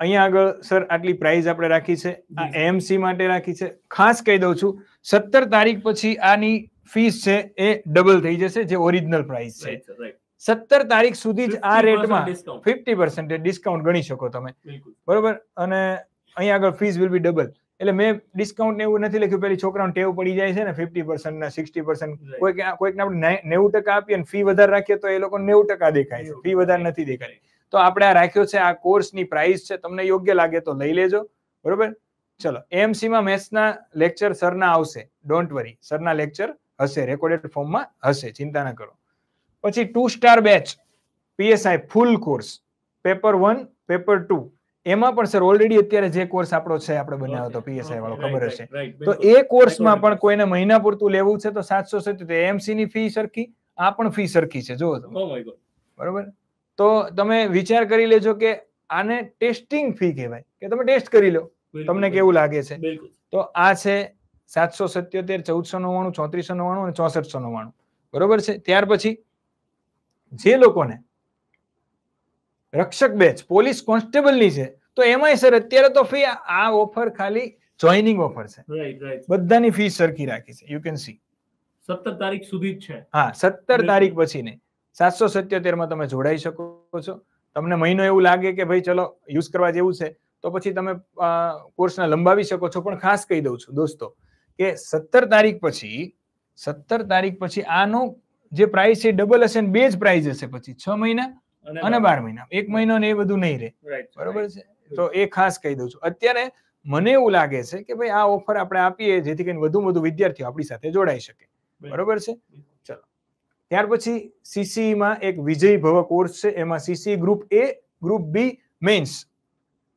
અહીંયા આગળ સર આટલી પ્રાઇઝ આપણે રાખી છે આ એમસી માટે રાખી છે ખાસ કહી દઉં છું સત્તર તારીખ પછી આની ફીસ છે એ ડબલ થઈ જશે જે ઓરિજિનલ પ્રાઇસ છે સત્તર તારીખ સુધી જ આ રેટમાં ફિફ્ટી પર્સન્ટ ડિસ્કાઉન્ટ ગણી શકો તમે બરોબર અને અહીંયા આગળ ફીસ વિલ બી ડબલ એટલે મેં ડિસ્કાઉન્ટ ને એવું નથી લખ્યું પેલી છોકરાઓને ટેવ પડી જાય છે ને ફિફ્ટી પર્સન્ટ ના સિક્સટી પર્સન્ટ કોઈક કોઈકને આપણે નેવું ટકા આપીએ ફી વધારે રાખીએ તો એ લોકો નેવું ટકા દેખાય છે ફી વધારે નથી દેખાય તો આપણે આ રાખ્યો છે આ કોર્સની પ્રાઇસ છે તમને યોગ્ય લાગે તો લઈ લેજો બરોબર ચલો એએમસીમાં મેથ્સના લેક્ચર સરના આવશે ડોન્ટ વરી સરના લેક્ચર હશે રેકોર્ડેડ ફોર્મમાં હશે ચિંતા ન કરો પછી two star batch PSI full course paper one paper two એમાં પણ સર ઓલરેડી અત્યારે જે કોર્સ આપણો છે આપણે બનાવ્યો હતો પીએસઆઈ વાળો ખબર હશે તો એ કોર્સમાં પણ કોઈને મહિના પૂરતું લેવું છે તો સાતસો સત્યોતેર એમસી ની ફી સરખી આ પણ ફી સરખી છે જો oh બરોબર તો તમે વિચાર કરી લેજો કે આને ટેસ્ટિંગ ફી કહેવાય કે તમે ટેસ્ટ કરી લો તમને કેવું લાગે છે તો આ છે સાતસો સત્યોતેર ચૌદસો નવ્વાણું ચોત્રીસો નવ્વાણું અને ચોસઠસો નવ્વાણું બરોબર છે ત્યાર પછી જે લોકોને રક્ષક બેચ પોલીસ કોન્સ્ટેબલની છે તો એમાંય સર અત્યારે તો ફી આ ઓફર ખાલી જોઈનિંગ ઓફર છે બધાની ફી સરખી રાખી છે યુ કેન સી સત્તર તારીખ સુધી જ છે હા સત્તર તારીખ પછી નહીં સાતસો સત્યોતેરમાં તમે જોડાઈ શકો છો તમને મહિનો એવું લાગે કે ભાઈ ચલો યુઝ કરવા જેવું છે તો પછી તમે કોર્સને લંબાવી શકો છો પણ ખાસ કહી દઉં છું દોસ્તો કે સત્તર તારીખ પછી સત્તર તારીખ પછી આનો જે પ્રાઇસ છે ડબલ હશે બે જ પ્રાઇસ હશે પછી છ મહિના અને બાર મહિના એક મહિનો ને એ બધું નહીં રહે બરોબર છે તો એ ખાસ કહી દઉં છું અત્યારે મને એવું લાગે છે કે ભાઈ આ ઓફર આપણે આપીએ જેથી કરીને વધુ વધુ વિદ્યાર્થીઓ આપણી સાથે જોડાઈ શકે બરોબર છે ત્યાર પછી સીસીઈમાં e એક વિજય ભવ કોર્સ છે એમાં CC group A group B mains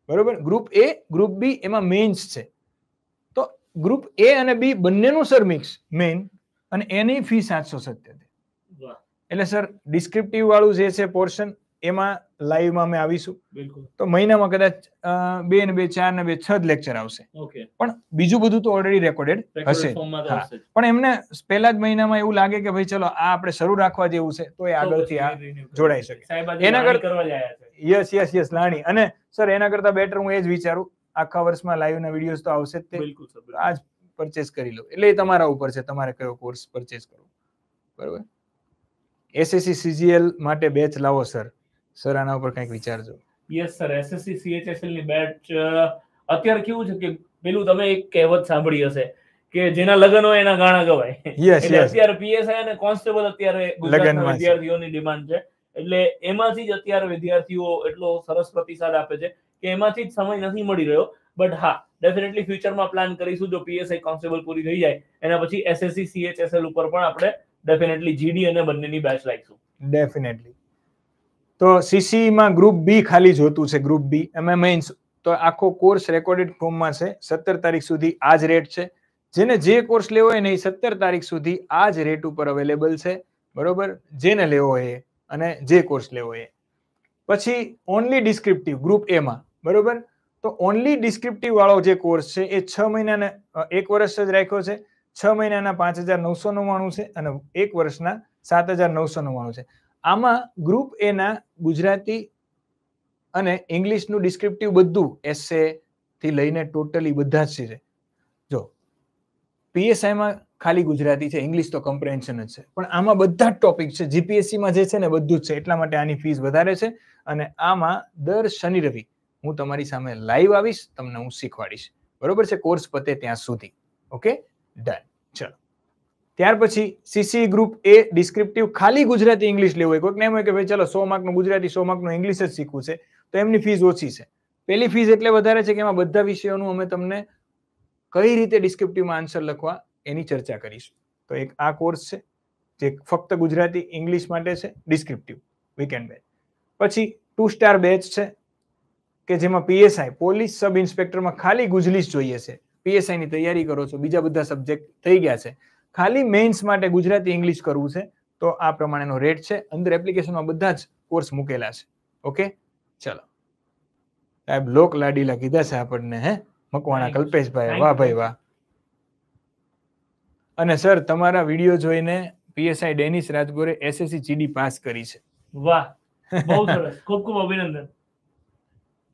બરોબર ગ્રુપ એ ગ્રુપ બી એમાં મેન્સ છે તો ગ્રુપ એ અને બી બંનેનું સર મિક્સ મેઇન અને એની ફી સાતસો સત્યોતેર એટલે સર ડિસ્ક્રિપ્ટિવ વાળું જે છે પોર્શન એમાં લાઈવમાં અમે આવીશું તો મહિનામાં કદાચ બે ને બે ચાર ને બે છ જ લેક્ચર આવશે પણ બીજું બધું તો ઓલરેડી રેકોર્ડેડ હશે પણ એમને પહેલા જ મહિનામાં એવું લાગે કે ભાઈ ચલો આ આપણે શરૂ રાખવા જેવું છે તો એ આગળથી આ જોડાઈ શકે એના કરતા યસ યસ યસ લાણી અને સર એના કરતા બેટર હું એ જ વિચારું આખા વર્ષમાં લાઈવ ના વિડીયો તો આવશે જ તે આજ પરચેસ કરી લો એટલે એ તમારા ઉપર છે તમારે કયો કોર્સ પરચેસ કરવો બરોબર એસએસસી સીજીએલ માટે બેચ લાવો સર સર આના ઉપર કંઈક વિચારજો યસ સર એસએસસી સીએચએસએલ ની બેચ અત્યારે કેવું છે કે પેલું તમે એક કહેવત સાંભળી હશે કે જેના લગ્ન હોય એના ગાણા ગવાય યસ યસ અત્યારે પીએસઆઈ અને કોન્સ્ટેબલ અત્યારે ગુજરાતના વિદ્યાર્થીઓની ડિમાન્ડ છે એટલે એમાંથી જ અત્યારે વિદ્યાર્થીઓ એટલો સરસ પ્રતિસાદ આપે છે કે એમાંથી જ સમય નથી મળી રહ્યો બટ હા ડેફિનેટલી ફ્યુચરમાં પ્લાન કરીશું જો પીએસઆઈ કોન્સ્ટેબલ પૂરી થઈ જાય એના પછી એસએસસી સીએચએસએલ ઉપર પણ આપણે ડેફિનેટલી જીડી અને બંનેની બેચ લાગીશું ડેફિનેટલી તો સીસીમાં ગ્રુપ બી ખાલી જોતું છે ગ્રુપ બી એમાં મેઇન્સ તો આખો કોર્સ રેકોર્ડેડ ફોર્મમાં છે સત્તર તારીખ સુધી આ જ રેટ છે જેને જે કોર્સ લેવો હોય ને એ સત્તર તારીખ સુધી આ જ રેટ ઉપર અવેલેબલ છે બરોબર જેને લેવો હોય અને જે કોર્સ લેવો હોય પછી ઓનલી ડિસ્ક્રિપ્ટિવ ગ્રુપ એમાં બરોબર તો ઓનલી ડિસ્ક્રિપ્ટિવ વાળો જે કોર્સ છે એ છ મહિનાને એક વર્ષ જ રાખ્યો છે છ મહિનાના પાંચ હજાર નવસો નવ્વાણું છે અને એક વર્ષના સાત હજાર નવસો નવ્વાણું છે આમાં ગ્રુપ એના ગુજરાતી અને ઇંગ્લિશનું ડિસ્ક્રિપ્ટિવ બધું એસે થી લઈને ટોટલી બધા જ છે જો પીએસઆઈમાં ખાલી ગુજરાતી છે ઇંગ્લિશ તો કમ્પ્રેન્શન જ છે પણ આમાં બધા જ ટોપિક છે જીપીએસસીમાં જે છે ને બધું જ છે એટલા માટે આની ફીસ વધારે છે અને આમાં દર શનિ રવિ હું તમારી સામે લાઈવ આવીશ તમને હું શીખવાડીશ બરોબર છે કોર્સ પતે ત્યાં સુધી ઓકે ડન ચલો ત્યાર પછી સીસી ગ્રુપ એ ડિસ્ક્રિપ્ટિવ ખાલી ગુજરાતી ઇંગ્લિશ લેવું હોય કોઈકને એમ હોય કે ભાઈ ચલો સો માર્કનું ગુજરાતી સો માર્કનું ઇંગ્લિશ જ શીખવું છે તો એમની ફીસ ઓછી છે પહેલી ફીસ એટલે વધારે છે કે એમાં બધા વિષયોનું અમે તમને કઈ રીતે ડિસ્ક્રિપ્ટિવમાં આન્સર લખવા એની ચર્ચા કરીશું તો એક આ કોર્સ છે જે ફક્ત ગુજરાતી ઇંગ્લિશ માટે છે ડિસ્ક્રિપ્ટિવ વીકેન્ડ બેચ પછી ટુ સ્ટાર બેચ છે કે જેમાં પીએસઆઈ પોલીસ સબ ઇન્સ્પેક્ટરમાં ખાલી ગુજલીસ જોઈએ છે પીએસઆઈની તૈયારી કરો છો બીજા બધા સબ્જેક્ટ થઈ ગયા છે ખાલી મેઇન્સ માટે ગુજરાતી ઇંગ્લિશ કરવું છે તો આ પ્રમાણેનો રેટ છે અંદર એપ્લિકેશનમાં બધા જ કોર્સ મૂકેલા છે ઓકે ચલો સાહેબ લોક લાડીલા કીધા છે આપણને હે મકવાણા કલ્પેશભાઈ વાહ ભાઈ વાહ અને સર તમારા વિડીયો જોઈને પીએસઆઈ ડેનિસ રાજગોરે એસએસસી જીડી પાસ કરી છે વાહ બહુ ખૂબ ખૂબ અભિનંદન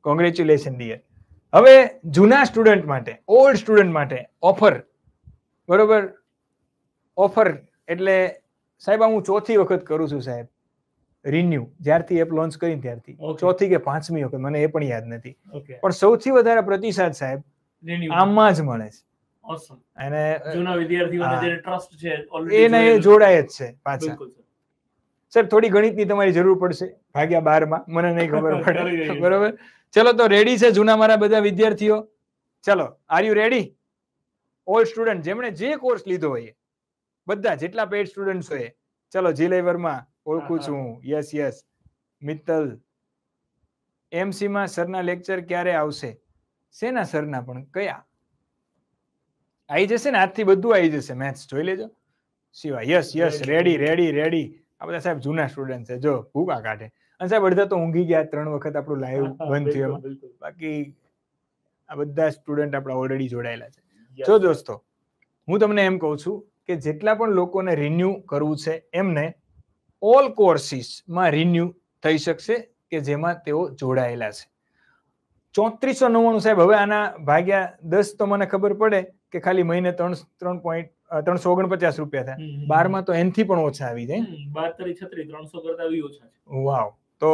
કોંગ્રેચ્યુલેશન ડિયર હવે જૂના સ્ટુડન્ટ માટે ઓલ્ડ સ્ટુડન્ટ માટે ઓફર બરોબર ઓફર એટલે સાહેબ હું ચોથી વખત કરું છું સાહેબ રિન્યુ જ્યારથી એપ લોન્ચ કરી ત્યારથી ચોથી કે પાંચમી વખત મને એ પણ યાદ નથી પણ સૌથી વધારે પ્રતિસાદ સાહેબ આમાં જ મળે છે અને જૂના વિદ્યાર્થીઓને ટ્રસ્ટ છે એને જોડાય જ છે પાછા સર થોડી ગણિતની તમારી જરૂર પડશે ભાગ્યા બારમાં મને નહીં ખબર પડે બરોબર ચલો તો રેડી છે જૂના મારા બધા વિદ્યાર્થીઓ ચલો are you ready all student જેમણે જે કોર્સ લીધો હોય બધા જેટલા પેઇડ સ્ટુડન્ટ્સ હોય ચલો જીલે વર્મા ઓળખું છું યસ યસ મિત્તલ એમસી માં સરના લેક્ચર ક્યારે આવશે શેના સરના પણ કયા આવી જશે ને આજથી બધું આવી જશે મેથ્સ જોઈ લેજો Shiva yes yes ready ready ready આ બધા સાહેબ જૂના સ્ટુડન્ટ છે જો ભૂકા કાઢે અને સાહેબ અડધા તો ઊંઘી ગયા ત્રણ વખત આપણું લાઈવ બંધ થયું બાકી આ બધા સ્ટુડન્ટ આપણા ઓલરેડી જોડાયેલા છે જો દોસ્તો હું તમને એમ કહું છું કે જેટલા પણ લોકોને રિન્યુ કરવું છે એમને ઓલ કોર્સિસમાં રિન્યુ થઈ શકશે કે જેમાં તેઓ જોડાયેલા છે ચોત્રીસો નવ્વાણું સાહેબ હવે આના ભાગ્યા દસ તો મને ખબર પડે કે ખાલી મહિને ત્રણ ત્રણ પોઈન્ટ ત્રણસો ઓગણપચાસ રૂપિયા થાય બારમાં તો એનથી પણ ઓછા આવી જાય બાર તરી છત્રી ત્રણસો કરતા બી ઓછા વાવ તો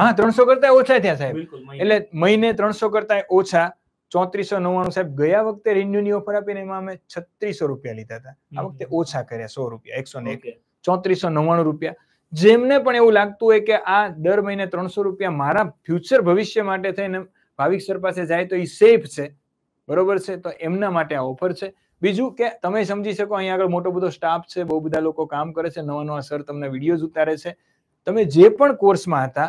હા ત્રણસો કરતા ઓછા થયા સાહેબ એટલે મહિને ત્રણસો કરતા ઓછા ચોત્રીસો નવ્વાણું સાહેબ ગયા વખતે રિન્યુની ઓફર આપીને એમાં અમે છત્રીસો રૂપિયા લીધા હતા આ વખતે ઓછા કર્યા સો રૂપિયા એકસો ને એક ચોત્રીસો નવ્વાણું રૂપિયા જેમને પણ એવું લાગતું હોય કે આ દર મહિને ત્રણસો રૂપિયા મારા ફ્યુચર ભવિષ્ય માટે થઈને ભાવિક સર પાસે જાય તો એ સેફ છે બરોબર છે તો એમના માટે આ ઓફર છે બીજું કે તમે સમજી શકો અહીંયા આગળ મોટો બધો સ્ટાફ છે બહુ બધા લોકો કામ કરે છે નવા નવા સર તમને વિડીયોઝ ઉતારે છે તમે જે પણ કોર્સમાં હતા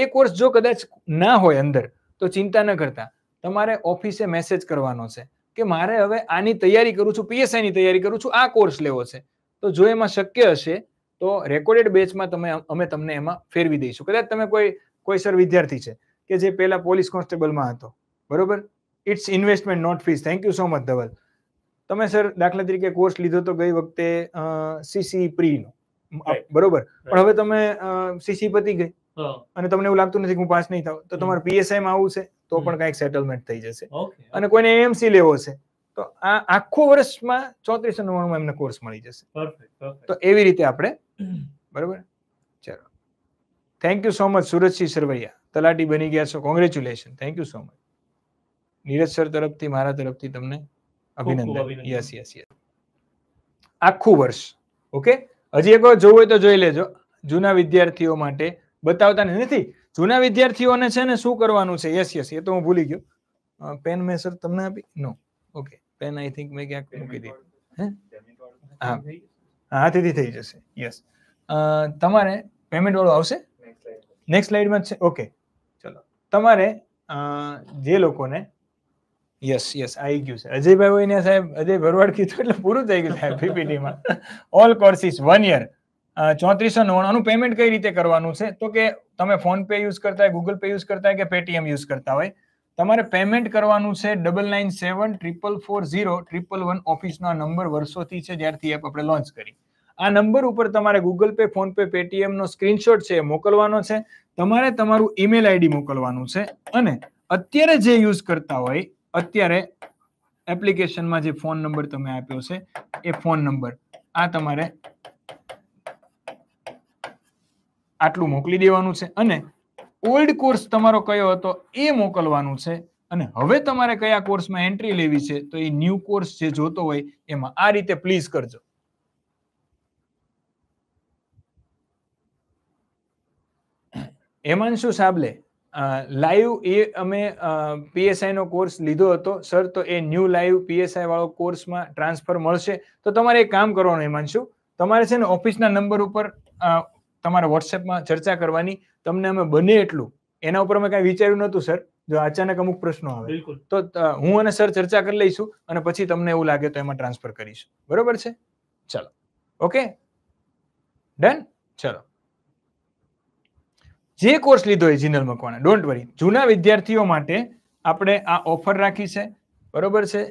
એ કોર્સ જો કદાચ ના હોય અંદર તો ચિંતા ન કરતા તમારે ઓફિસે મેસેજ કરવાનો છે કે મારે હવે આની તૈયારી કરું છું પીએસઆઈની તૈયારી કરું છું આ કોર્સ લેવો છે તો જો એમાં શક્ય હશે તો રેકોર્ડેડ બેચમાં તમે અમે તમને એમાં ફેરવી દઈશું કદાચ તમે કોઈ કોઈ સર વિદ્યાર્થી છે કે જે પેલા પોલીસ કોન્સ્ટેબલમાં હતો બરોબર it's investment not fees thank you so much Dhaval તમે સર દાખલા તરીકે કોર્સ લીધો તો ગઈ વખતે સીસી પ્રીનો e બરોબર પણ હવે તમે સીસી e પતી ગઈ અને તમને એવું લાગતું નથી કે હું પાસ નહીં થાવ તો તમારે પીએસઆઈ માં આવું છે તો પણ કઈક સેટલમેન્ટ થઈ જશે અને કોઈને એએમસી લેવો છે તો આ આખું વર્ષમાં ચોત્રીસો નવ્વાણું એમને કોર્સ મળી જશે તો એવી રીતે આપણે બરોબર ચાલો thank you so much Surajsinh Sarvaiya તલાટી બની ગયા છો congratulation thank you so much Neeraj sir તરફથી મારા તરફથી તમને અભિનંદન યસ યસ યસ આખું વર્ષ ઓકે હજી એક વાર જોવું હોય તો જોઈ લેજો જૂના વિદ્યાર્થીઓ માટે બતાવતા નથી જૂના વિદ્યાર્થીઓને છે ને શું કરવાનું છે યસ યસ એ તો હું ભૂલી ગયો પેન મેં સર તમને આપી નો ઓકે પેન આઈ થિંક મેં ક્યાંક મૂકી દીધી હા હાથેથી થઈ જશે યસ તમારે પેમેન્ટ વાળું આવશે નેક્સ્ટ સ્લાઇડમાં છે ઓકે ચલો તમારે જે લોકોને યસ યસ આવી ગયું છે અજયભાઈ હોય ને સાહેબ અજય ભરવાડ કીધું એટલે પૂરું થઈ ગયું સાહેબ પીપીટીમાં ઓલ કોર્સિસ વન યર ચોત્રીસો નવ્વાણું પેમેન્ટ કઈ રીતે કરવાનું છે તો કે તમે ફોન પે યુઝ કરતા હોય ગૂગલ પે યુઝ કરતા હોય કે પેટીએમ યુઝ કરતા હોય તમારે પેમેન્ટ કરવાનું છે double nine seven triple four zero triple one ઓફિસનો નંબર વર્ષોથી છે જ્યારથી એપ આપણે લોન્ચ કરી આ નંબર ઉપર તમારે ગૂગલ પે ફોન પે પેટીએમનો સ્ક્રીનશોટ છે એ મોકલવાનો છે તમારે તમારું ઈમેલ આઈડી મોકલવાનું છે અને અત્યારે જે યુઝ કરતા હોય અત્યારે એપ્લિકેશનમાં જે ફોન નંબર તમે આપ્યો છે એ ફોન નંબર આ તમારે આટલું મોકલી દેવાનું છે અને ઓલ્ડ કોર્સ તમારો કયો હતો એ મોકલવાનું છે અને હવે તમારે કયા કોર્સમાં એન્ટ્રી લેવી છે તો એ ન્યૂ કોર્સ જે જોતો હોય એમાં આ રીતે પ્લીઝ કરજો હેમાંશુ સાબલે લાઈવ એ અમે પીએસઆઈ નો કોર્સ લીધો હતો સર તો એ ન્યૂ લાઈવ પીએસઆઈ વાળો કોર્સમાં ટ્રાન્સફર મળશે તો તમારે એક કામ કરવાનું હેમાંશુ તમારે છે ને ઓફિસના નંબર ઉપર તમારા વોટ્સએપમાં ચર્ચા કરવાની તમને અમે બને એટલું એના ઉપર અમે કાંઈ વિચાર્યું નહોતું સર જો અચાનક અમુક પ્રશ્નો આવે તો હું અને સર ચર્ચા કરી લઈશું અને પછી તમને એવું લાગે તો એમાં ટ્રાન્સફર કરીશું બરોબર છે ચલો ઓકે ડન ચલો જે કોર્સ લીધો એ જીનલ મકવાણા ડોન્ટ વરી જૂના વિદ્યાર્થીઓ માટે આપણે આ ઓફર રાખી છે બરોબર છે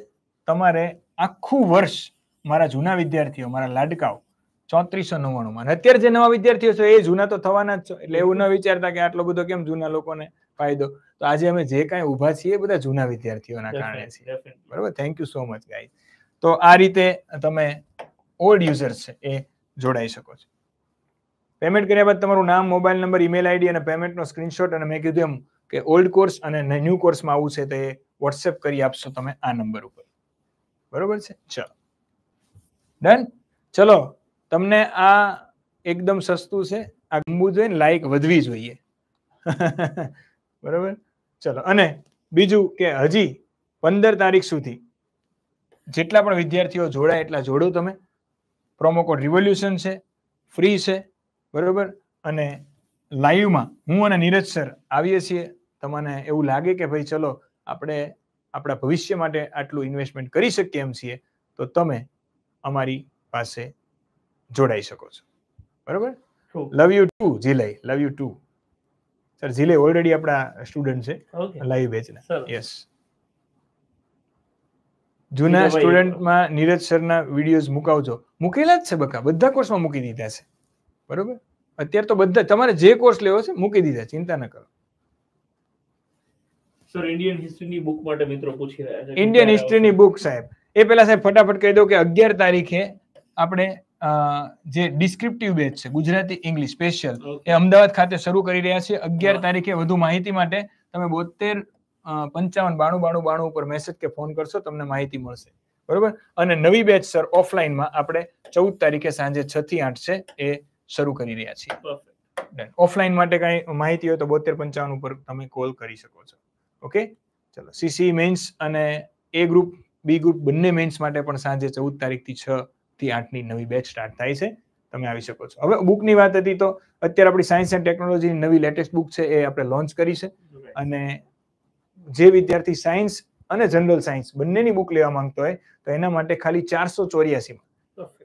તમારે આખું વર્ષ મારા જૂના વિદ્યાર્થીઓ મારા લાડકાઓ ચોત્રીસો નવ્વાણુંમાં અત્યારે જે નવા વિદ્યાર્થીઓ છે એ જૂના તો થવાના જ છે એટલે એવું ન વિચારતા કે આટલો બધો કેમ જૂના લોકોને ફાયદો તો આજે અમે જે કાંઈ ઊભા છીએ બધા જૂના વિદ્યાર્થીઓના કારણે છે બરાબર thank you so much guys તો આ રીતે તમે ઓલ્ડ યુઝર્સ છે એ જોડાઈ શકો છો પેમેન્ટ કર્યા બાદ તમારું નામ મોબાઈલ નંબર ઈમેલ આઈડી અને પેમેન્ટનો સ્ક્રીનશોટ અને મેં કીધું એમ કે ઓલ્ડ કોર્સ અને ન્યૂ કોર્સમાં આવું છે તો એ વોટ્સએપ કરી આપશો તમે આ નંબર ઉપર બરોબર છે ચલો ડન ચલો તમને આ એકદમ સસ્તું છે આ ગમવું જોઈએ ને લાઈક વધવી જોઈએ બરાબર ચલો અને બીજું કે હજી પંદર તારીખ સુધી જેટલા પણ વિદ્યાર્થીઓ જોડાય એટલા જોડો તમે પ્રોમોકોડ રિવોલ્યુશન છે ફ્રી છે બરાબર અને લાઈવમાં હું અને નીરજ સર આવીએ છીએ તમને એવું લાગે કે ભાઈ ચલો આપણે આપણા ભવિષ્ય માટે આટલું ઇન્વેસ્ટમેન્ટ કરી શકીએ એમ છીએ તો તમે અમારી પાસે જોડાઈ શકો છો બરોબર લવ યુ ટુ જીલય લવ યુ ટુ સર જીલે ઓલરેડી આપણા સ્ટુડન્ટ છે લાઈવ બેચના યસ જૂના સ્ટુડન્ટમાં નીરજ સરના વિડીયોઝ મુકાવજો મૂકેલા જ છે બકા બધા કોર્સમાં મૂકી દીધા છે બરોબર અત્યારે તો બધા તમારે જે કોર્સ લેવો છે મૂકી દીધા ચિંતા ન કરો ઇન્ડિયન હિસ્ટ્રીની બુક માટે મિત્રો પૂછી રહ્યા બુક સાહેબ એ પેલા સાહેબ ફટાફટ કહી દો કે અગિયાર તારીખે આપણે જે ડિસ્ક્રિપ્ટિવ બેચ છે ગુજરાતી ઇંગ્લિશ સ્પેશિયલ એ અમદાવાદ ખાતે શરૂ કરી રહ્યા છે અગિયાર તારીખે વધુ માહિતી માટે તમે બોતેર પંચાવન બાણું બાણું બાણું ઉપર મેસેજ કે ફોન કરશો તમને માહિતી મળશે બરોબર અને નવી બેચ સર ઓફલાઈનમાં આપણે ચૌદ તારીખે સાંજે છ થી આઠ છે એ શરૂ કરી રહ્યા છીએ ઓફલાઈન માટે કઈ માહિતી હોય તો બોતેર પંચાવન ઉપર તમે કોલ કરી શકો છો ઓકે ચલો સીસી મેન્સ e અને એ ગ્રુપ બી ગ્રુપ બંને મેન્સ માટે પણ સાંજે ચૌદ તારીખથી છ થી આઠની નવી બેચ સ્ટાર્ટ થાય છે તમે આવી શકો છો હવે બુકની વાત હતી તો અત્યારે આપણી સાયન્સ એન્ડ ટેકનોલોજીની નવી લેટેસ્ટ બુક છે એ આપણે લોન્ચ કરી છે અને જે વિદ્યાર્થી સાયન્સ અને જનરલ સાયન્સ બંનેની બુક લેવા માંગતો હોય તો એના માટે ખાલી ચારસો ચોર્યાસી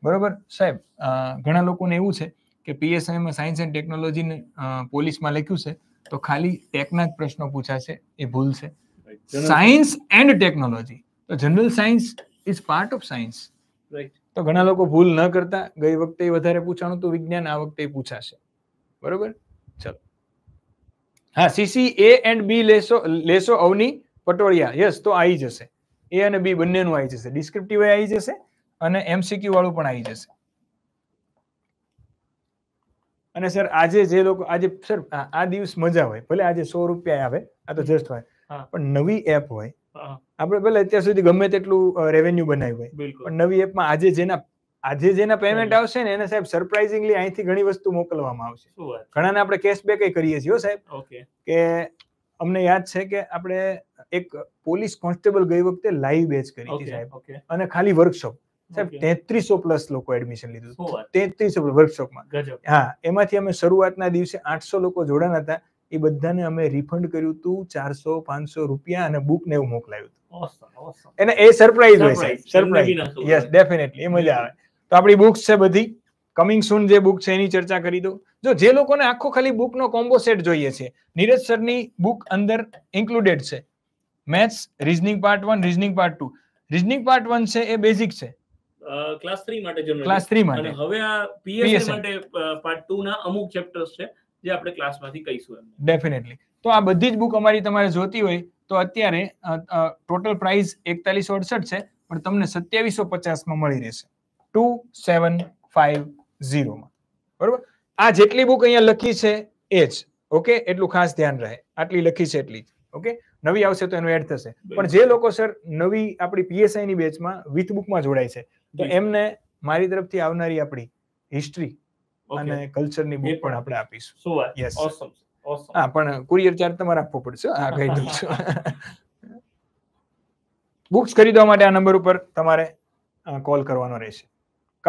બરોબર સાહેબ ઘણા લોકોને એવું છે કે પીએસઆઈમાં સાયન્સ એન્ડ ટેકનોલોજી પોલીસમાં લખ્યું છે તો ખાલી ટેકના જ પ્રશ્નો પૂછાશે એ ભૂલ છે સાયન્સ એન્ડ ટેકનોલોજી તો general science is part of science right તો ઘણા લોકો ભૂલ ન કરતા ગઈ વખતે વધારે પૂછાણું તો વિજ્ઞાન આ વખતે પૂછાશે બરોબર ચલો હા સીસી એ એન્ડ બી લેશો લેશો અવની પટોળિયા યસ તો આવી જશે એ અને બી બંનેનું આવી જશે ડિસ્ક્રિપ્ટિવ આવી જશે અને એમસીક્યુ વાળું પણ આવી જશે અને સર આજે જે લોકો આજે સર આ દિવસ મજા હોય ભલે આજે સો રૂપિયા આવે આ તો જસ્ટ હોય પણ નવી એપ હોય આપણે ભલે અત્યાર સુધી ગમે તેટલું રેવન્યુ બનાવ્યું હોય પણ નવી એપમાં આજે જેના આજે જેના પેમેન્ટ આવશે ને એને સાહેબ સરપ્રાઇઝિંગલી અહીંથી ઘણી વસ્તુ મોકલવામાં આવશે ઘણાને આપણે કેશબેક કરીએ છીએ સાહેબ કે અમને યાદ છે કે આપણે એક પોલીસ કોન્સ્ટેબલ ગઈ વખતે લાઈવ બેચ કરી હતી સાહેબ અને ખાલી વર્કશોપ સાહેબ તેત્રીસો પ્લસ લોકો એડમિશન લીધું તેત્રીસો વર્કશોપમાં હા એમાંથી અમે શરૂઆતના દિવસે આઠસો લોકો જોડાના હતા એ બધાને અમે રિફંડ કર્યું હતું ચારસો પાંચસો રૂપિયા અને બુક ને એવું મોકલાયું હતું એને એ સરપ્રાઈઝ હોય સરપ્રાઈઝ યસ ડેફિનેટલી એ મજા આવે તો આપણી બુક્સ છે બધી કમિંગ સૂન જે બુક છે એની ચર્ચા કરી દો જો જે લોકોને આખો ખાલી બુકનો કોમ્બો સેટ જોઈએ છે નીરજ સરની બુક અંદર ઇન્ક્લુડેડ છે maths reasoning part one reasoning part two reasoning part one છે એ બેઝિક છે ક્લાસ થ્રી માટે ક્લાસ થ્રી માટે હવે આ પીએસએ માટે પાર્ટ ટુ ના અમુક ચેપ્ટર્સ છે જે આપણે ક્લાસમાંથી કહીશું એમને ડેફિનેટલી તો આ બધી જ બુક અમારી તમારે જોતી હોય તો અત્યારે ટોટલ પ્રાઇસ એકતાલીસો અડસઠ છે પણ તમને સત્યાવીસો પચાસમાં મળી રહેશે ટુ સેવન ફાઇવ ઝીરોમાં બરોબર આ જેટલી બુક અહીંયા લખી છે એ જ ઓકે એટલું ખાસ ધ્યાન રહે આટલી લખી છે એટલી જ ઓકે નવી આવશે તો એનું એડ થશે પણ જે લોકો સર નવી આપણી પીએસઆઈની બેચમાં વિથ બુકમાં જોડાય છે તો એમને મારી તરફથી આવનારી આપણી હિસ્ટ્રી અને કલ્ચરની બુક પણ આપણે આપીશું શું વાત યસ ઓસમ ઓસમ હા પણ કુરિયર ચાર્જ તમારે આપવો પડશે આ કહી દઉં છું બુક્સ ખરીદવા માટે આ નંબર ઉપર તમારે કોલ કરવાનો રહેશે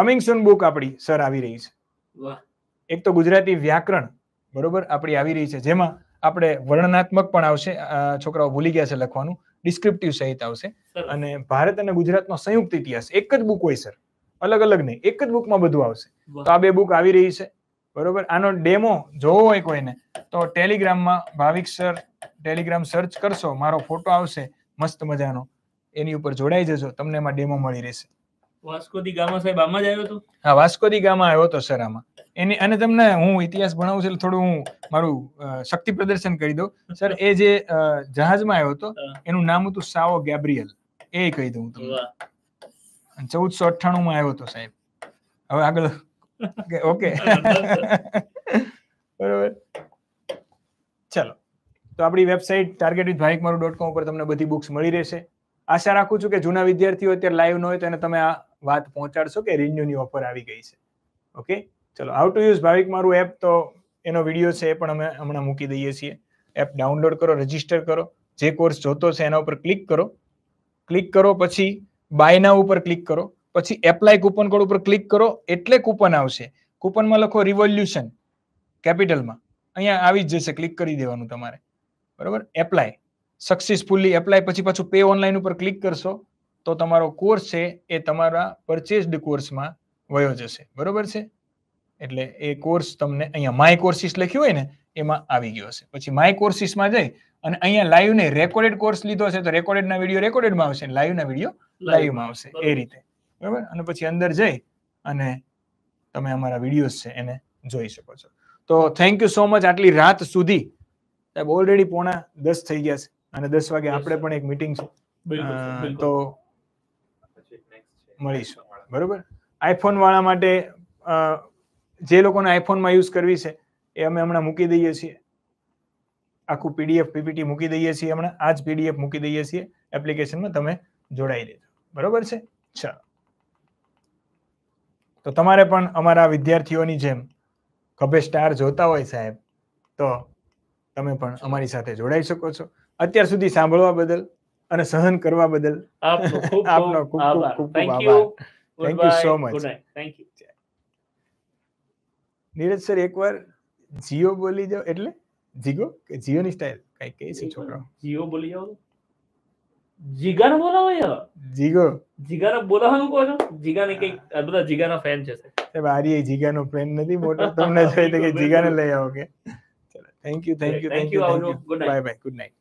કમિંગ સૂન બુક આપણી સર આવી રહી છે એક તો ગુજરાતી વ્યાકરણ બરોબર આપણી આવી રહી છે જેમાં આપણે વર્ણનાત્મક પણ આવશે છોકરાઓ ભૂલી ગયા છે લખવાનું ડિસ્ક્રિપ્ટિવ સહિત આવશે અને ભારત અને ગુજરાતનો સંયુક્ત ઇતિહાસ એક જ બુક હોય સર અલગ અલગ નહીં એક જ બુકમાં બધું આવશે તો આ બે બુક આવી રહી છે બરોબર આનો ડેમો જોવો હોય કોઈને તો ટેલિગ્રામમાં ભાવિક સર ટેલિગ્રામ સર્ચ કરશો મારો ફોટો આવશે મસ્ત મજાનો એની ઉપર જોડાઈ જજો તમને એમાં ડેમો મળી રહેશે વાસ્કોદી ગામા સાહેબ આમાં જ આવ્યો હતો હા વાસ્કોદી ગામા આવ્યો હતો સર આમાં એની અને તમને હું ઇતિહાસ ભણાવું છું થોડું હું મારું શક્તિ પ્રદર્શન કરી દઉં સર એ જે જહાજમાં આવ્યો હતો એનું નામ હતું સાવો ગેબ્રિયલ એ કહી દઉં તમને ચૌદસો અઠ્ઠાણું માં આવ્યો હતો સાહેબ હવે આગળ ઓકે બરોબર ચલો તો આપણી વેબસાઇટ ટાર્ગેટ વિથ ભાઈક મારું ડોટ કોમ ઉપર તમને બધી બુક્સ મળી રહેશે આશા રાખું છું કે જૂના વિદ્યાર્થીઓ અત્યારે લાઈવ ન હોય તો એને તમે આ વાત પહોંચાડશો કે રિન્યુની ઓફર આવી ગઈ છે ઓકે ચલો હાઉ ટુ યુઝ ભાવિક મારું એપ તો એનો વિડીયો છે એ પણ અમે હમણાં મૂકી દઈએ છીએ એપ ડાઉનલોડ કરો રજીસ્ટર કરો જે કોર્સ જોતો છે એના ઉપર ક્લિક કરો ક્લિક કરો પછી બાયના ઉપર ક્લિક કરો પછી એપ્લાય કૂપન કોડ ઉપર ક્લિક કરો એટલે કૂપન આવશે કૂપનમાં લખો રિવોલ્યુશન કેપિટલમાં અહીંયા આવી જ જશે ક્લિક કરી દેવાનું તમારે બરોબર એપ્લાય સક્સેસફુલી એપ્લાય પછી પાછું પે ઓનલાઈન ઉપર ક્લિક કરશો તો તમારો કોર્સ છે એ તમારા પરચેસ્ડ કોર્સમાં વયો જશે બરોબર છે એટલે એ કોર્સ તમને અહીંયા માય કોર્સિસ લખ્યું હોય ને એમાં આવી ગયો હશે પછી માય કોર્સિસમાં જઈ અને અહીંયા લાઈવને રેકોર્ડેડ કોર્સ લીધો છે તો રેકોર્ડેડના વિડીયો રેકોર્ડેડમાં આવશે લાઈવના વિડીયો લાઈવમાં આવશે એ રીતે બરાબર અને પછી અંદર જઈ અને તમે અમારા વિડીયોઝ છે એને જોઈ શકો છો તો થેન્ક યુ સો મચ આટલી રાત સુધી સાહેબ ઓલરેડી પોણા દસ થઈ ગયા છે અને દસ વાગે આપણે પણ એક મિટિંગ છે તો મળીશું બરોબર આઈફોન વાળા માટે જે લોકોને આઈફોનમાં યુઝ કરવી છે એ અમે હમણાં મૂકી દઈએ છીએ આખું પીડીએફ પીપીટી મૂકી દઈએ છીએ હમણાં આ જ પીડીએફ મૂકી દઈએ છીએ એપ્લિકેશનમાં તમે જોડાઈ દેજો બરોબર છે તો તમારે પણ અમારા વિદ્યાર્થીઓની જેમ ખભે સ્ટાર જોતા હોય સાહેબ તો તમે પણ અમારી સાથે જોડાઈ શકો છો અત્યાર સુધી સાંભળવા બદલ અને સહન કરવા બદલ આપનો ખૂબ ખૂબ ખૂબ આભાર thank you so much Neeraj sir એકવાર જીઓ બોલી જાવ એટલે જીગો કે જીઓની સ્ટાઇલ કઈ કહે છે છોકરો જીઓ બોલી જાઓ જીગાને બોલાવો યાર જીગો જીગાને બોલાવવાનું કહો છો જીગાને કઈ આ બધા જીગાના ફેન છે સાહેબ આરી જીગાનો ફેન નથી મોટો તમને જોઈએ કે જીગાને લઈ આવો કે thank you thank you thank you bye bye good night